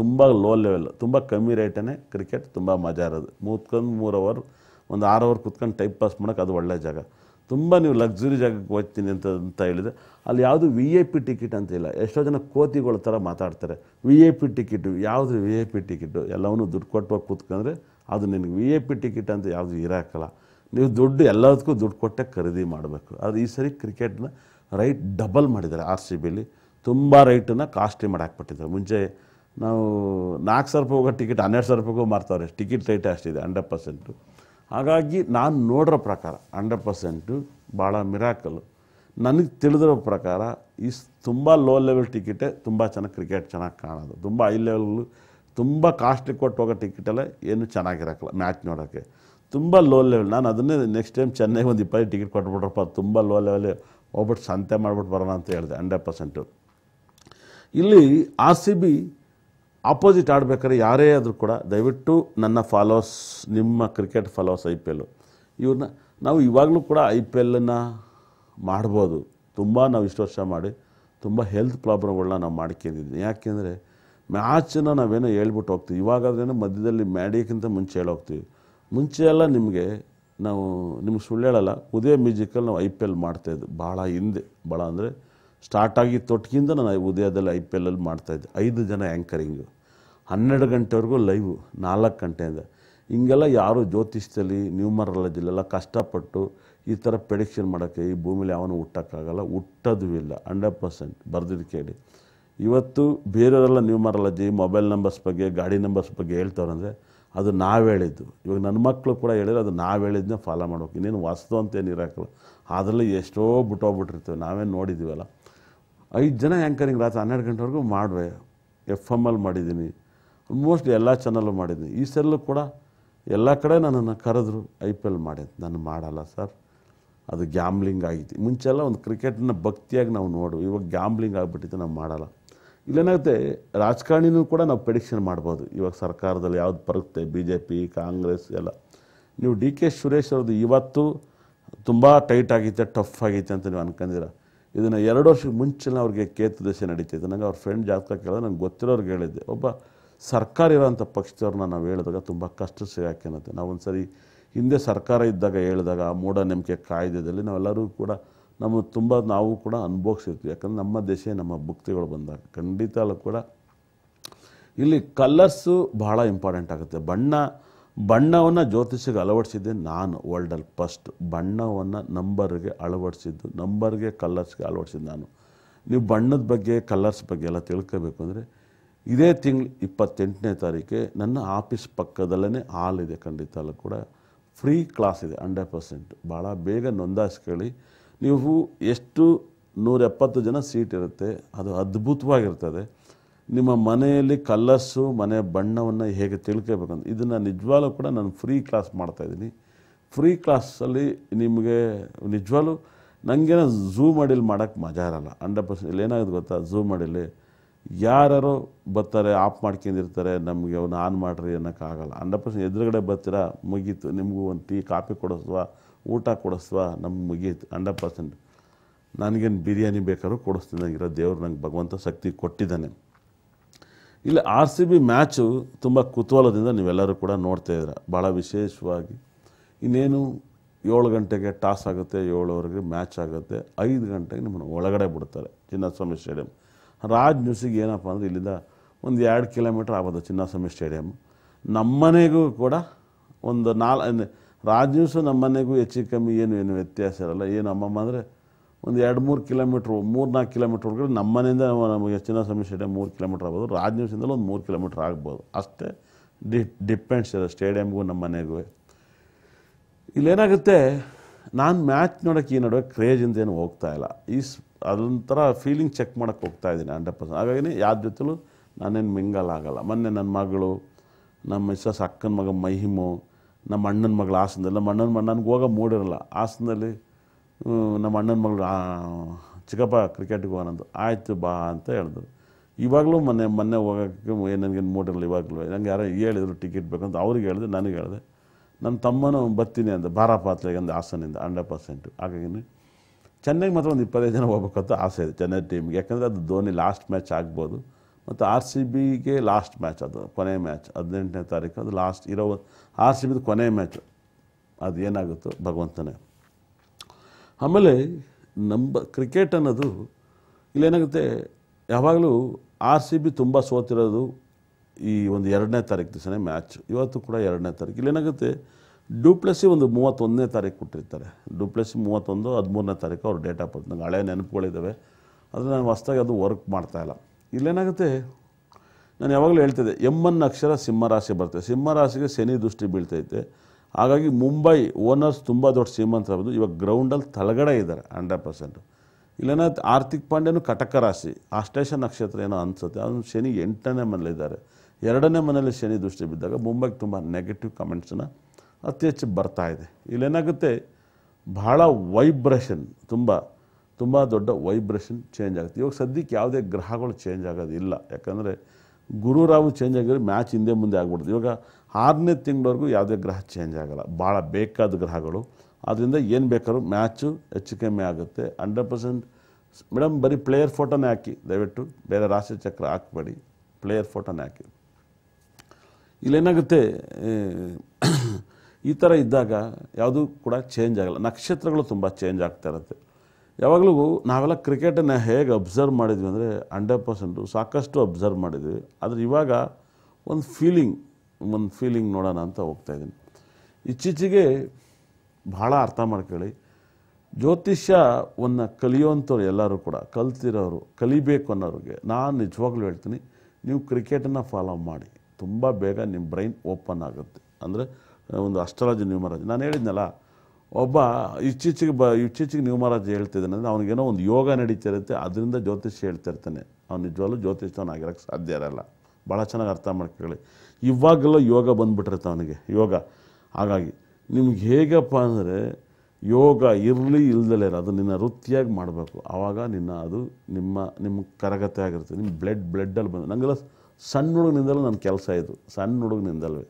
ತುಂಬ ಲೋ ಲೆವೆಲ್ ತುಂಬ ಕಮ್ಮಿ ರೇಟೇ ಕ್ರಿಕೆಟ್ ತುಂಬ ಮಜಾ ಇರೋದು ಮೂತ್ಕೊಂಡು ಮೂರು ಅವರ್ ಒಂದು ಆರು ಅವರ್ ಕೂತ್ಕೊಂಡು ಟೈಪ್ ಪಾಸ್ ಮಾಡೋಕ್ಕೆ ಅದು ಒಳ್ಳೆಯ ಜಾಗ ತುಂಬ ನೀವು ಲಕ್ಸುರಿ ಜಾಗಕ್ಕೆ ಹೋಗ್ತೀನಿ ಅಂತ ಅಂತ ಹೇಳಿದರೆ ಅಲ್ಲಿ ಯಾವುದು ವಿ ಎ ಪಿ ಟಿಕೆಟ್ ಅಂತ ಇಲ್ಲ ಎಷ್ಟೋ ಜನ ಕೋತಿಗಳ ಥರ ಮಾತಾಡ್ತಾರೆ ವಿ ಎ ಪಿ ಟಿಕೆಟು ಯಾವುದು ವಿ ಎ ಪಿ ಟಿಕೆಟು ಎಲ್ಲವನ್ನೂ ದುಡ್ಡು ಕೊಟ್ಟು ಹೋಗಿ ಕೂತ್ಕೊಂಡ್ರೆ ಅದು ನಿನಗೆ ವಿ ಎ ಪಿ ಟಿಕೆಟ್ ಅಂತ ಯಾವುದು ಇರೋಕ್ಕಲ್ಲ ನೀವು ದುಡ್ಡು ಎಲ್ಲದಕ್ಕೂ ದುಡ್ಡು ಕೊಟ್ಟೆ ಖರೀದಿ ಮಾಡಬೇಕು ಅದು ಈ ಸರಿ ಕ್ರಿಕೆಟ್ನ ರೈಟ್ ಡಬಲ್ ಮಾಡಿದ್ದಾರೆ ಆರ್ ಸಿ ಬಿಲಿ ತುಂಬ ರೈಟನ್ನು ಕಾಸ್ಟ್ಲಿ ಮಾಡಾಕ್ಬಿಟ್ಟಿದ್ದಾರೆ ಮುಂಚೆ ನಾವು ನಾಲ್ಕು ಸಾವಿರ ರೂಪಾಯಿ ಹೋಗೋ ಟಿಕೆಟ್ ಹನ್ನೆರಡು ಸಾವಿರ ರೂಪಾಯಿಗೂ ಮಾರ್ತಾವ್ರೆ ಟಿಕೆಟ್ ರೇಟೇ ಅಷ್ಟಿದೆ ಹಂಡ್ರೆಡ್ ಪರ್ಸೆಂಟು ಹಾಗಾಗಿ ನಾನು ನೋಡಿರೋ ಪ್ರಕಾರ ಹಂಡ್ರೆಡ್ ಪರ್ಸೆಂಟು ಭಾಳ ಮಿರಾಕಲ್ಲು ನನಗೆ ತಿಳಿದಿರೋ ಪ್ರಕಾರ ಈ ತುಂಬ ಲೋ ಲೆವೆಲ್ ಟಿಕೆಟೇ ತುಂಬ ಚೆನ್ನಾಗಿ ಕ್ರಿಕೆಟ್ ಚೆನ್ನಾಗಿ ಕಾಣೋದು ತುಂಬ ಹೈ ಲೆವೆಲ್ ತುಂಬ ಕಾಸ್ಟ್ಲಿ ಕೊಟ್ಟು ಹೋಗೋ ಟಿಕೆಟಲ್ಲ ಏನು ಚೆನ್ನಾಗಿರೋಕ್ಕಲ್ಲ ಮ್ಯಾಚ್ ನೋಡೋಕ್ಕೆ ತುಂಬ ಲೋ ಲೆವೆಲ್ ನಾನು ಅದನ್ನೇ ನೆಕ್ಸ್ಟ್ ಟೈಮ್ ಚೆನ್ನೈಗೆ ಒಂದು ಇಪ್ಪತ್ತು ಟಿಕೆಟ್ ಕೊಟ್ಬಿಟ್ರಪ್ಪ ತುಂಬ ಲೋ ಲೆವೆಲ್ ಹೋಗ್ಬಿಟ್ಟು ಸಂತೆ ಮಾಡ್ಬಿಟ್ಟು ಬರೋಣ ಅಂತ ಹೇಳಿದೆ ಹಂಡ್ರೆಡ್ ಪರ್ಸೆಂಟು ಇಲ್ಲಿ ಆರ್ ಸಿ ಬಿ ಆಪೋಸಿಟ್ ಆಡ್ಬೇಕಾದ್ರೆ ಯಾರೇ ಆದರೂ ಕೂಡ ದಯವಿಟ್ಟು ನನ್ನ ಫಾಲೋಸ್ ನಿಮ್ಮ ಕ್ರಿಕೆಟ್ ಫಾಲೋಸ್ ಐ ಪಿ ಎಲ್ಲು ಇವ್ರನ್ನ ನಾವು ಇವಾಗಲೂ ಕೂಡ ಐ ಪಿ ಎಲ್ಲನ್ನು ಮಾಡ್ಬೋದು ತುಂಬ ನಾವು ಇಷ್ಟು ವರ್ಷ ಮಾಡಿ ತುಂಬ ಹೆಲ್ತ್ ಪ್ರಾಬ್ಲಮ್ಗಳನ್ನ ನಾವು ಮಾಡ್ಕೊಂಡಿದ್ವಿ ಯಾಕೆಂದರೆ ಮ್ಯಾಚನ್ನು ನಾವೇನೋ ಹೇಳ್ಬಿಟ್ಟು ಹೋಗ್ತೀವಿ ಇವಾಗಾದ್ರೇನೋ ಮಧ್ಯದಲ್ಲಿ ಮ್ಯಾಡಿಯಕ್ಕಿಂತ ಮುಂಚೆ ಹೇಳೋಗ್ತೀವಿ ಮುಂಚೆ ಎಲ್ಲ ನಿಮಗೆ ನಾವು ನಿಮ್ಗೆ ಸುಳ್ಳು ಹೇಳಲ್ಲ ಉದಯ ಮ್ಯೂಸಿಕಲ್ಲಿ ನಾವು ಐ ಪಿ ಎಲ್ ಮಾಡ್ತಾಯಿದ್ದು ಭಾಳ ಹಿಂದೆ ಭಾಳ ಅಂದರೆ ಸ್ಟಾರ್ಟ್ ಆಗಿ ತೊಟ್ಟಿಗಿಂತ ನಾನು ಉದಯದಲ್ಲಿ ಐ ಪಿ ಎಲ್ಲಲ್ಲಿ ಮಾಡ್ತಾಯಿದ್ದೆ ಐದು ಜನ ಆ್ಯಂಕರಿಂಗು ಹನ್ನೆರಡು ಗಂಟೆವರೆಗೂ ಲೈವು ನಾಲ್ಕು ಗಂಟೆಯಿಂದ ಹಿಂಗೆಲ್ಲ ಯಾರು ಜ್ಯೋತಿಷ್ದಲ್ಲಿ ಎಲ್ಲ ಕಷ್ಟಪಟ್ಟು ಈ ಥರ ಪ್ರೆಡಿಕ್ಷನ್ ಮಾಡೋಕ್ಕೆ ಈ ಭೂಮಿಲಿ ಯಾವನೂ ಹುಟ್ಟೋಕ್ಕಾಗಲ್ಲ ಹುಟ್ಟೋದು ಇಲ್ಲ ಹಂಡ್ರೆಡ್ ಪರ್ಸೆಂಟ್ ಬರೆದಿದ್ದು ಕೇಳಿ ಇವತ್ತು ಬೇರೆಯವರೆಲ್ಲ ನ್ಯೂಮರಾಲಜಿ ಮೊಬೈಲ್ ನಂಬರ್ಸ್ ಬಗ್ಗೆ ಗಾಡಿ ನಂಬರ್ಸ್ ಬಗ್ಗೆ ಹೇಳ್ತಾರಂದರೆ ಅದು ನಾವು ಹೇಳಿದ್ದು ಇವಾಗ ನನ್ನ ಮಕ್ಕಳು ಕೂಡ ಹೇಳಿದ್ರೆ ಅದು ನಾವು ಹೇಳಿದ್ದನ್ನೇ ಫಾಲೋ ಮಾಡ್ಬೇಕು ಇನ್ನೇನು ವಾಸ್ತು ಅಂತ ಏನಿರೋಕ್ಕಲ್ಲ ಅದರಲ್ಲಿ ಎಷ್ಟೋ ಬಿಟ್ಟೋಗ್ಬಿಟ್ಟಿರ್ತೇವೆ ನಾವೇನು ನೋಡಿದ್ದೀವಲ್ಲ ಐದು ಜನ ಆ್ಯಂಕರಿಂಗ್ ರಾತ್ರಿ ಹನ್ನೆರಡು ಗಂಟೆವರೆಗೂ ಮಾಡುವೆ ಎಫ್ ಎಮ್ ಅಲ್ಲಿ ಮಾಡಿದ್ದೀನಿ ಆಲ್ಮೋಸ್ಟ್ ಎಲ್ಲ ಚಾನಲ್ಲು ಮಾಡಿದ್ದೀನಿ ಈ ಸೆಲ್ಲು ಕೂಡ ಎಲ್ಲ ಕಡೆ ನನ್ನನ್ನು ಕರೆದ್ರು ಐ ಪಿ ಎಲ್ ಮಾಡಿದ್ದು ನಾನು ಮಾಡಲ್ಲ ಸರ್ ಅದು ಗ್ಯಾಮ್ಲಿಂಗ್ ಆಗಿತ್ತು ಮುಂಚೆಲ್ಲ ಒಂದು ಕ್ರಿಕೆಟ್ನ ಭಕ್ತಿಯಾಗಿ ನಾವು ನೋಡು ಇವಾಗ ಗ್ಯಾಮ್ಲಿಂಗ್ ಆಗಿಬಿಟ್ಟಿತ್ತು ನಾವು ಮಾಡಲ್ಲ ಇಲ್ಲೇನಾಗುತ್ತೆ ರಾಜಕಾರಣಿನೂ ಕೂಡ ನಾವು ಪ್ರೆಡಿಕ್ಷನ್ ಮಾಡ್ಬೋದು ಇವಾಗ ಸರ್ಕಾರದಲ್ಲಿ ಯಾವುದು ಬರುತ್ತೆ ಬಿ ಜೆ ಪಿ ಕಾಂಗ್ರೆಸ್ ಎಲ್ಲ ನೀವು ಡಿ ಕೆ ಸುರೇಶ್ ಅವ್ರದ್ದು ಇವತ್ತು ತುಂಬ ಟೈಟ್ ಆಗೈತೆ ಟಫ್ ಆಗೈತೆ ಅಂತ ನೀವು ಅನ್ಕೊಂಡಿರ ಇದನ್ನು ಎರಡು ವರ್ಷಕ್ಕೆ ಮುಂಚೆನ ಅವ್ರಿಗೆ ಕೇತು ದಶೆ ನಡೀತಿತ್ತು ನನಗೆ ಅವ್ರ ಫ್ರೆಂಡ್ ಜಾತಕ ಕೇಳಿದ್ರೆ ನಂಗೆ ಗೊತ್ತಿರೋರಿಗೆ ಹೇಳಿದ್ದೆ ಒಬ್ಬ ಸರ್ಕಾರ ಇರೋಂಥ ಪಕ್ಷದವ್ರನ್ನ ನಾವು ಹೇಳಿದಾಗ ತುಂಬ ಕಷ್ಟ ಸಿಗಾಕೆನತ್ತೆ ನಾವು ಒಂದು ಸರಿ ಹಿಂದೆ ಸರ್ಕಾರ ಇದ್ದಾಗ ಹೇಳಿದಾಗ ಆ ಮೂಢನಂಬಿಕೆ ಕಾಯ್ದೆದಲ್ಲಿ ನಾವೆಲ್ಲರೂ ಕೂಡ ನಮ್ಮ ತುಂಬ ನಾವು ಕೂಡ ಅನುಭವಿಸಿರ್ತೀವಿ ಯಾಕಂದರೆ ನಮ್ಮ ದೇಶ ನಮ್ಮ ಭಕ್ತಿಗಳು ಬಂದಾಗ ಖಂಡಿತ ಕೂಡ ಇಲ್ಲಿ ಕಲರ್ಸು ಬಹಳ ಇಂಪಾರ್ಟೆಂಟ್ ಆಗುತ್ತೆ ಬಣ್ಣ ಬಣ್ಣವನ್ನು ಜ್ಯೋತಿಷಿಗೆ ಅಳವಡಿಸಿದ್ದೆ ನಾನು ವರ್ಲ್ಡಲ್ಲಿ ಫಸ್ಟ್ ಬಣ್ಣವನ್ನು ನಂಬರ್ಗೆ ಅಳವಡಿಸಿದ್ದು ನಂಬರ್ಗೆ ಕಲರ್ಸ್ಗೆ ಅಳವಡಿಸಿದ್ದು ನಾನು ನೀವು ಬಣ್ಣದ ಬಗ್ಗೆ ಕಲರ್ಸ್ ಬಗ್ಗೆ ಎಲ್ಲ ತಿಳ್ಕೋಬೇಕು ಅಂದರೆ ಇದೇ ತಿಂಗಳು ಇಪ್ಪತ್ತೆಂಟನೇ ತಾರೀಕೆ ನನ್ನ ಆಫೀಸ್ ಪಕ್ಕದಲ್ಲೇ ಹಾಲ್ ಇದೆ ಖಂಡಿತಲ್ಲೂ ಕೂಡ ಫ್ರೀ ಕ್ಲಾಸ್ ಇದೆ ಹಂಡ್ರೆಡ್ ಪರ್ಸೆಂಟ್ ಭಾಳ ಬೇಗ ನೋಂದಾಯಿಸ್ಕೊಳ್ಳಿ ನೀವು ಎಷ್ಟು ಎಪ್ಪತ್ತು ಜನ ಸೀಟ್ ಇರುತ್ತೆ ಅದು ಅದ್ಭುತವಾಗಿರ್ತದೆ ನಿಮ್ಮ ಮನೆಯಲ್ಲಿ ಕಲ್ಲಸ್ಸು ಮನೆ ಬಣ್ಣವನ್ನು ಹೇಗೆ ತಿಳ್ಕೋಬೇಕಂತ ಇದನ್ನು ನಿಜವಾಗ್ಲೂ ಕೂಡ ನಾನು ಫ್ರೀ ಕ್ಲಾಸ್ ಮಾಡ್ತಾಯಿದ್ದೀನಿ ಫ್ರೀ ಕ್ಲಾಸಲ್ಲಿ ನಿಮಗೆ ನಿಜವಾಗ್ಲೂ ನನಗೇನೋ ಝೂ ಮಾಡಿಲ್ ಮಾಡೋಕ್ಕೆ ಮಜಾ ಇರಲ್ಲ ಹಂಡ್ರೆಡ್ ಪರ್ಸೆಂಟ್ ಏನಾಗುತ್ತೆ ಗೊತ್ತಾ ಝೂ ಮಾಡಿಲಿ ಯಾರು ಬರ್ತಾರೆ ಆಫ್ ಮಾಡ್ಕೊಂಡಿರ್ತಾರೆ ನಮಗೆ ಅವ್ನು ಆನ್ ಮಾಡಿರಿ ಅನ್ನೋಕ್ಕಾಗಲ್ಲ ಹಂಡ್ರೆಡ್ ಪರ್ಸೆಂಟ್ ಎದುರುಗಡೆ ಬರ್ತೀರಾ ಮುಗೀತು ನಿಮಗೂ ಒಂದು ಟೀ ಕಾಫಿ ಕೊಡಿಸ್ವಾ ಊಟ ಕೊಡಿಸ್ತಾ ನಮ್ಗೆ ಮುಗೀತು ಹಂಡ್ರೆಡ್ ಪರ್ಸೆಂಟ್ ನನಗೇನು ಬಿರಿಯಾನಿ ಬೇಕಾದ್ರೂ ಕೊಡಿಸ್ತೀನಿ ನನಗಿರೋ ದೇವ್ರು ನಂಗೆ ಭಗವಂತ ಶಕ್ತಿ ಕೊಟ್ಟಿದ್ದಾನೆ ಇಲ್ಲಿ ಆರ್ ಸಿ ಬಿ ಮ್ಯಾಚು ತುಂಬ ಕುತೂಹಲದಿಂದ ನೀವೆಲ್ಲರೂ ಕೂಡ ನೋಡ್ತಾ ಇದ್ದೀರ ಭಾಳ ವಿಶೇಷವಾಗಿ ಇನ್ನೇನು ಏಳು ಗಂಟೆಗೆ ಟಾಸ್ ಆಗುತ್ತೆ ಏಳುವರೆಗೆ ಮ್ಯಾಚ್ ಆಗುತ್ತೆ ಐದು ಗಂಟೆಗೆ ನಿಮ್ಮನ್ನು ಒಳಗಡೆ ಬಿಡ್ತಾರೆ ಚಿನ್ನಸ್ವಾಮಿ ಸ್ಟೇಡಿಯಂ ರಾಜ್ ನ್ಯೂಸಿಗೆ ಏನಪ್ಪ ಅಂದರೆ ಇಲ್ಲಿಂದ ಒಂದು ಎರಡು ಕಿಲೋಮೀಟ್ರ್ ಆಗೋದು ಚಿನ್ನಸ್ವಾಮಿ ಸ್ಟೇಡಿಯಂ ನಮ್ಮನೆಗೂ ಕೂಡ ಒಂದು ನಾಲ್ ರಾಜ್ ನ್ಯೂಸು ನಮ್ಮನೆಗೂ ಹೆಚ್ಚು ಕಮ್ಮಿ ಏನು ಏನು ವ್ಯತ್ಯಾಸ ಇರಲ್ಲ ಏನು ಅಮ್ಮಮ್ಮ ಅಂದರೆ ಒಂದು ಎರಡು ಮೂರು ಕಿಲೋಮೀಟ್ರ್ ಮೂರು ನಾಲ್ಕು ಕಿಲೋಮೀಟ್ರ್ವರೆಗೂ ನಮ್ಮ ಮನೆಯಿಂದ ನಮಗೆ ಸಮಯ ಸ್ಟೇಡಿಯಂ ಮೂರು ಕಿಲೋಮೀಟ್ರ್ ಆಗ್ಬೋದು ರಾಜನಿವ್ಸಿಂದಲೂ ಒಂದು ಮೂರು ಕಿಲೋಮೀಟ್ರ್ ಆಗ್ಬೋದು ಅಷ್ಟೇ ಡಿ ಡಿಪೆಂಡ್ಸ್ ಇದೆ ಸ್ಟೇಡಿಯಮ್ಗೂ ನಮ್ಮ ಮನೆಗೂ ಇಲ್ಲೇನಾಗುತ್ತೆ ನಾನು ಮ್ಯಾಚ್ ನೋಡೋಕ್ಕೆ ಈ ನಡುವೆ ಕ್ರೇಜಿಂದ ಏನು ಹೋಗ್ತಾ ಇಲ್ಲ ಈ ಅದೊಂಥರ ಫೀಲಿಂಗ್ ಚೆಕ್ ಮಾಡೋಕ್ಕೆ ಹೋಗ್ತಾ ಇದ್ದೀನಿ ಹಂಡ್ರೆಡ್ ಪರ್ಸೆಂಟ್ ಹಾಗಾಗಿ ಯಾರ ಜೊತೆಲೂ ನಾನೇನು ಮಿಂಗಲ್ ಆಗಲ್ಲ ಮೊನ್ನೆ ನನ್ನ ಮಗಳು ನಮ್ಮ ಮಿಸ್ಸಸ್ ಅಕ್ಕನ ಮಗ ಮಹಿಮು ನಮ್ಮ ಅಣ್ಣನ ಮಗಳು ಹಾಸನದಲ್ಲಿ ನಮ್ಮ ಅಣ್ಣನ ಮಗ ನನಗೆ ಹೋಗೋ ಮೂಡಿರಲ್ಲ ಹಾಸನದಲ್ಲಿ ನಮ್ಮ ಅಣ್ಣನ ಮಗಳು ಚಿಕ್ಕಪ್ಪ ಕ್ರಿಕೆಟ್ಗೆ ಹೋಗೋಣಂದು ಆಯಿತು ಬಾ ಅಂತ ಹೇಳಿದ್ರು ಇವಾಗಲೂ ಮೊನ್ನೆ ಮೊನ್ನೆ ಹೋಗೋಕ್ಕೆ ನನಗೇನು ಮೋಟರ್ಲಿ ಇವಾಗಲೂ ನಂಗೆ ಯಾರೋ ಹೇಳಿದ್ರು ಟಿಕೆಟ್ ಬೇಕಂತ ಅವ್ರಿಗೆ ಹೇಳಿದೆ ನನಗೆ ಹೇಳಿದೆ ನನ್ನ ತಮ್ಮನೂ ಬರ್ತೀನಿ ಅಂತ ಬಾರಪ್ಪ ಪಾತ್ರೆಗೆ ಅಂದ ಆಸನಿಂದ ಹಂಡ್ರೆಡ್ ಪರ್ಸೆಂಟು ಹಾಗಾಗಿ ಚೆನ್ನೈಗೆ ಮಾತ್ರ ಒಂದು ಇಪ್ಪತ್ತೈದು ಜನ ಹೋಗ್ಬೇಕಂತ ಆಸೆ ಇದೆ ಚೆನ್ನೈ ಟೀಮ್ಗೆ ಯಾಕಂದರೆ ಅದು ಧೋನಿ ಲಾಸ್ಟ್ ಮ್ಯಾಚ್ ಆಗ್ಬೋದು ಮತ್ತು ಆರ್ ಸಿ ಬಿಗೆ ಲಾಸ್ಟ್ ಮ್ಯಾಚ್ ಅದು ಕೊನೆ ಮ್ಯಾಚ್ ಹದಿನೆಂಟನೇ ತಾರೀಕು ಅದು ಲಾಸ್ಟ್ ಇರೋ ಆರ್ ಸಿ ಬಿದು ಕೊನೆ ಮ್ಯಾಚು ಅದು ಏನಾಗುತ್ತೋ ಭಗವಂತನೇ ಆಮೇಲೆ ನಂಬ ಕ್ರಿಕೆಟ್ ಅನ್ನೋದು ಇಲ್ಲೇನಾಗುತ್ತೆ ಯಾವಾಗಲೂ ಆರ್ ಸಿ ಬಿ ತುಂಬ ಸೋತಿರೋದು ಈ ಒಂದು ಎರಡನೇ ತಾರೀಕು ದಿವಸನೇ ಮ್ಯಾಚ್ ಇವತ್ತು ಕೂಡ ಎರಡನೇ ತಾರೀಕು ಇಲ್ಲೇನಾಗುತ್ತೆ ಡೂಪ್ಲೆಸಿ ಒಂದು ಮೂವತ್ತೊಂದನೇ ತಾರೀಕು ಕೊಟ್ಟಿರ್ತಾರೆ ಡೂಪ್ಲೆಸಿ ಮೂವತ್ತೊಂದು ಹದಿಮೂರನೇ ತಾರೀಕು ಅವ್ರ ಡೇಟ್ ಆಫ್ ಬರ್ತ್ ನಂಗೆ ಹಳೆ ನೆನಪುಗಳಿದ್ದಾವೆ ಆದರೆ ನಾನು ಹೊಸ್ದಾಗಿ ಅದು ವರ್ಕ್ ಮಾಡ್ತಾಯಿಲ್ಲ ಇಲ್ಲೇನಾಗುತ್ತೆ ನಾನು ಯಾವಾಗಲೂ ಹೇಳ್ತಿದ್ದೆ ಎಮ್ಮನ್ ಅಕ್ಷರ ಸಿಂಹರಾಶಿ ಬರ್ತದೆ ಸಿಂಹರಾಶಿಗೆ ಶನಿ ದೃಷ್ಟಿ ಬೀಳ್ತೈತೆ ಹಾಗಾಗಿ ಮುಂಬೈ ಓನರ್ಸ್ ತುಂಬ ದೊಡ್ಡ ಶ್ರೀಮಂತರಾಗೋದು ಇವಾಗ ಗ್ರೌಂಡಲ್ಲಿ ತಲಗಡೆ ಇದ್ದಾರೆ ಹಂಡ್ರೆಡ್ ಪರ್ಸೆಂಟ್ ಇಲ್ಲನ ಆರ್ಥಿಕ್ ಪಾಂಡ್ಯನು ಕಟಕ ರಾಶಿ ಸ್ಟೇಷನ್ ನಕ್ಷತ್ರ ಏನೋ ಅನಿಸುತ್ತೆ ಅದನ್ನು ಶನಿ ಎಂಟನೇ ಮನೇಲಿದ್ದಾರೆ ಎರಡನೇ ಮನೇಲಿ ಶನಿ ದೃಷ್ಟಿ ಬಿದ್ದಾಗ ಮುಂಬೈಗೆ ತುಂಬ ನೆಗೆಟಿವ್ ಕಮೆಂಟ್ಸನ್ನ ಅತಿ ಹೆಚ್ಚು ಬರ್ತಾ ಇದೆ ಇಲ್ಲೇನಾಗುತ್ತೆ ಬಹಳ ವೈಬ್ರೇಷನ್ ತುಂಬ ತುಂಬ ದೊಡ್ಡ ವೈಬ್ರೇಷನ್ ಚೇಂಜ್ ಆಗುತ್ತೆ ಇವಾಗ ಸದ್ಯಕ್ಕೆ ಯಾವುದೇ ಗ್ರಹಗಳು ಚೇಂಜ್ ಆಗೋದಿಲ್ಲ ಯಾಕಂದರೆ ಗುರುರಾವು ಚೇಂಜ್ ಆಗಿದ್ರೆ ಮ್ಯಾಚ್ ಹಿಂದೆ ಮುಂದೆ ಆಗ್ಬಿಡ್ತು ಇವಾಗ ಆರನೇ ತಿಂಗಳವರೆಗೂ ಯಾವುದೇ ಗ್ರಹ ಚೇಂಜ್ ಆಗೋಲ್ಲ ಭಾಳ ಬೇಕಾದ ಗ್ರಹಗಳು ಆದ್ದರಿಂದ ಏನು ಬೇಕಾದ್ರೂ ಮ್ಯಾಚು ಹೆಚ್ಚು ಕಮ್ಮಿ ಆಗುತ್ತೆ ಹಂಡ್ರೆಡ್ ಪರ್ಸೆಂಟ್ ಮೇಡಮ್ ಬರೀ ಪ್ಲೇಯರ್ ಫೋಟೋನೇ ಹಾಕಿ ದಯವಿಟ್ಟು ಬೇರೆ ರಾಶಿ ಚಕ್ರ ಹಾಕಬೇಡಿ ಪ್ಲೇಯರ್ ಫೋಟೋನೇ ಹಾಕಿ ಇಲ್ಲೇನಾಗುತ್ತೆ ಈ ಥರ ಇದ್ದಾಗ ಯಾವುದೂ ಕೂಡ ಚೇಂಜ್ ಆಗಲ್ಲ ನಕ್ಷತ್ರಗಳು ತುಂಬ ಚೇಂಜ್ ಆಗ್ತಾ ಇರುತ್ತೆ ಯಾವಾಗಲೂ ನಾವೆಲ್ಲ ಕ್ರಿಕೆಟನ್ನು ಹೇಗೆ ಅಬ್ಸರ್ವ್ ಮಾಡಿದ್ವಿ ಅಂದರೆ ಹಂಡ್ರೆಡ್ ಪರ್ಸೆಂಟು ಸಾಕಷ್ಟು ಅಬ್ಸರ್ವ್ ಮಾಡಿದ್ವಿ ಆದರೆ ಇವಾಗ ಒಂದು ಫೀಲಿಂಗ್ ಒಂದು ಫೀಲಿಂಗ್ ನೋಡೋಣ ಅಂತ ಹೋಗ್ತಾ ಇದ್ದೀನಿ ಇತ್ತೀಚೆಗೆ ಭಾಳ ಅರ್ಥ ಮಾಡ್ಕೊಳ್ಳಿ ಜ್ಯೋತಿಷ್ಯವನ್ನು ಕಲಿಯೋಂಥವ್ರು ಕಲಿಯುವಂಥವ್ರು ಎಲ್ಲರೂ ಕೂಡ ಕಲ್ತಿರೋರು ಕಲಿಬೇಕು ಅನ್ನೋರಿಗೆ ನಾನು ನಿಜವಾಗ್ಲೂ ಹೇಳ್ತೀನಿ ನೀವು ಕ್ರಿಕೆಟನ್ನು ಫಾಲೋ ಮಾಡಿ ತುಂಬ ಬೇಗ ನಿಮ್ಮ ಬ್ರೈನ್ ಓಪನ್ ಆಗುತ್ತೆ ಅಂದರೆ ಒಂದು ಅಸ್ಟ್ರಾಲಜಿ ನ್ಯೂಮರಾಜಿ ನಾನು ಹೇಳಿದ್ನಲ್ಲ ಒಬ್ಬ ಇತ್ತೀಚೆಗೆ ಬ ಇತ್ತೀಚೆಗೆ ನ್ಯೂಮರಾಜಿ ಹೇಳ್ತಿದ್ದಾನೆ ಅಂದರೆ ಅವನಿಗೇನೋ ಒಂದು ಯೋಗ ನಡೀತಿರುತ್ತೆ ಅದರಿಂದ ಜ್ಯೋತಿಷ್ಯ ಹೇಳ್ತಿರ್ತಾನೆ ಅವ್ನು ನಿಜವಾಗ್ಲೂ ಜ್ಯೋತಿಷ್ಯವನಾಗಿರೋಕ್ಕೆ ಸಾಧ್ಯ ಇರಲ್ಲ ಭಾಳ ಚೆನ್ನಾಗಿ ಅರ್ಥ ಮಾಡ್ಕೊಳ್ಳಿ ಇವಾಗೆಲ್ಲ ಯೋಗ ಬಂದುಬಿಟ್ರೆ ಅವನಿಗೆ ಯೋಗ ಹಾಗಾಗಿ ನಿಮ್ಗೆ ಹೇಗಪ್ಪ ಅಂದರೆ ಯೋಗ ಇರಲಿ ಇಲ್ದಲೇ ಇರೋ ಅದು ನಿನ್ನ ವೃತ್ತಿಯಾಗಿ ಮಾಡಬೇಕು ಆವಾಗ ನಿನ್ನ ಅದು ನಿಮ್ಮ ನಿಮ್ಮ ಕರಗತೆ ಆಗಿರುತ್ತೆ ನಿಮ್ಮ ಬ್ಲಡ್ ಬ್ಲಡ್ಡಲ್ಲಿ ಬಂದು ನನಗೆಲ್ಲ ಸಣ್ಣ ಹುಡುಗನಿಂದಲೂ ನನ್ನ ಕೆಲಸ ಇದು ಸಣ್ಣ ಹುಡುಗನಿಂದಲೇ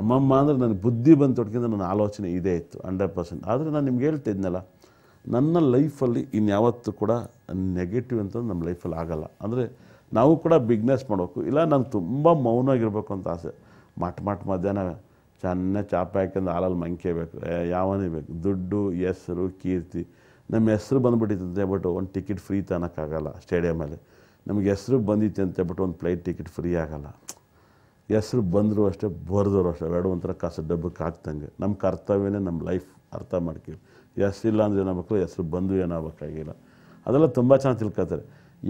ಅಮ್ಮಮ್ಮ ಅಂದರೆ ನನಗೆ ಬುದ್ಧಿ ಬಂದು ತೊಡ್ಕಿಂದ ನನ್ನ ಆಲೋಚನೆ ಇದೇ ಇತ್ತು ಹಂಡ್ರೆಡ್ ಪರ್ಸೆಂಟ್ ಆದರೆ ನಾನು ನಿಮ್ಗೆ ಹೇಳ್ತಿದ್ನಲ್ಲ ನನ್ನ ಲೈಫಲ್ಲಿ ಇನ್ಯಾವತ್ತೂ ಕೂಡ ನೆಗೆಟಿವ್ ಅಂತ ನಮ್ಮ ಲೈಫಲ್ಲಿ ಆಗೋಲ್ಲ ಅಂದರೆ ನಾವು ಕೂಡ ಬಿಗ್ನೆಸ್ ಮಾಡಬೇಕು ಇಲ್ಲ ನಂಗೆ ತುಂಬ ಮೌನವಾಗಿರ್ಬೇಕು ಅಂತ ಆಸೆ ಮಠ ಮಠ ಮಧ್ಯಾಹ್ನ ಚೆನ್ನಾಗಿ ಚಾಪೆ ಹಾಕ್ಯಂದು ಹಾಲಲ್ಲಿ ಮಂಕೆ ಬೇಕು ಯಾವನೇ ಬೇಕು ದುಡ್ಡು ಹೆಸರು ಕೀರ್ತಿ ನಮ್ಮ ಹೆಸ್ರು ಬಂದುಬಿಟ್ಟಿತ್ತಂತೆ ಬಟ್ ಒಂದು ಟಿಕೆಟ್ ಫ್ರೀ ತನಕಾಗಲ್ಲ ಸ್ಟೇಡಿಯಮಲ್ಲಿ ನಮಗೆ ಹೆಸ್ರು ಬಂದಿತ್ತು ಅಂತ ಹೇಳ್ಬಿಟ್ಟು ಒಂದು ಫ್ಲೈಟ್ ಟಿಕೆಟ್ ಫ್ರೀ ಆಗೋಲ್ಲ ಹೆಸ್ರು ಬಂದರೂ ಅಷ್ಟೇ ಬರೆದ್ರು ಅಷ್ಟೇ ಎರಡು ಒಂಥರ ಕಸ ಡಬ್ಬಕ್ಕೆ ಹಾಕ್ತಂಗೆ ನಮ್ಮ ಕರ್ತವ್ಯನೇ ನಮ್ಮ ಲೈಫ್ ಅರ್ಥ ಹೆಸರು ಇಲ್ಲ ಅಂದರೆ ನಮ್ಮ ಮಕ್ಕಳು ಹೆಸ್ರು ಬಂದು ಏನಾಗಬೇಕಾಗಿಲ್ಲ ಅದೆಲ್ಲ ತುಂಬ ಚೆನ್ನಾಗಿ ತಿಳ್ಕೊತಾರೆ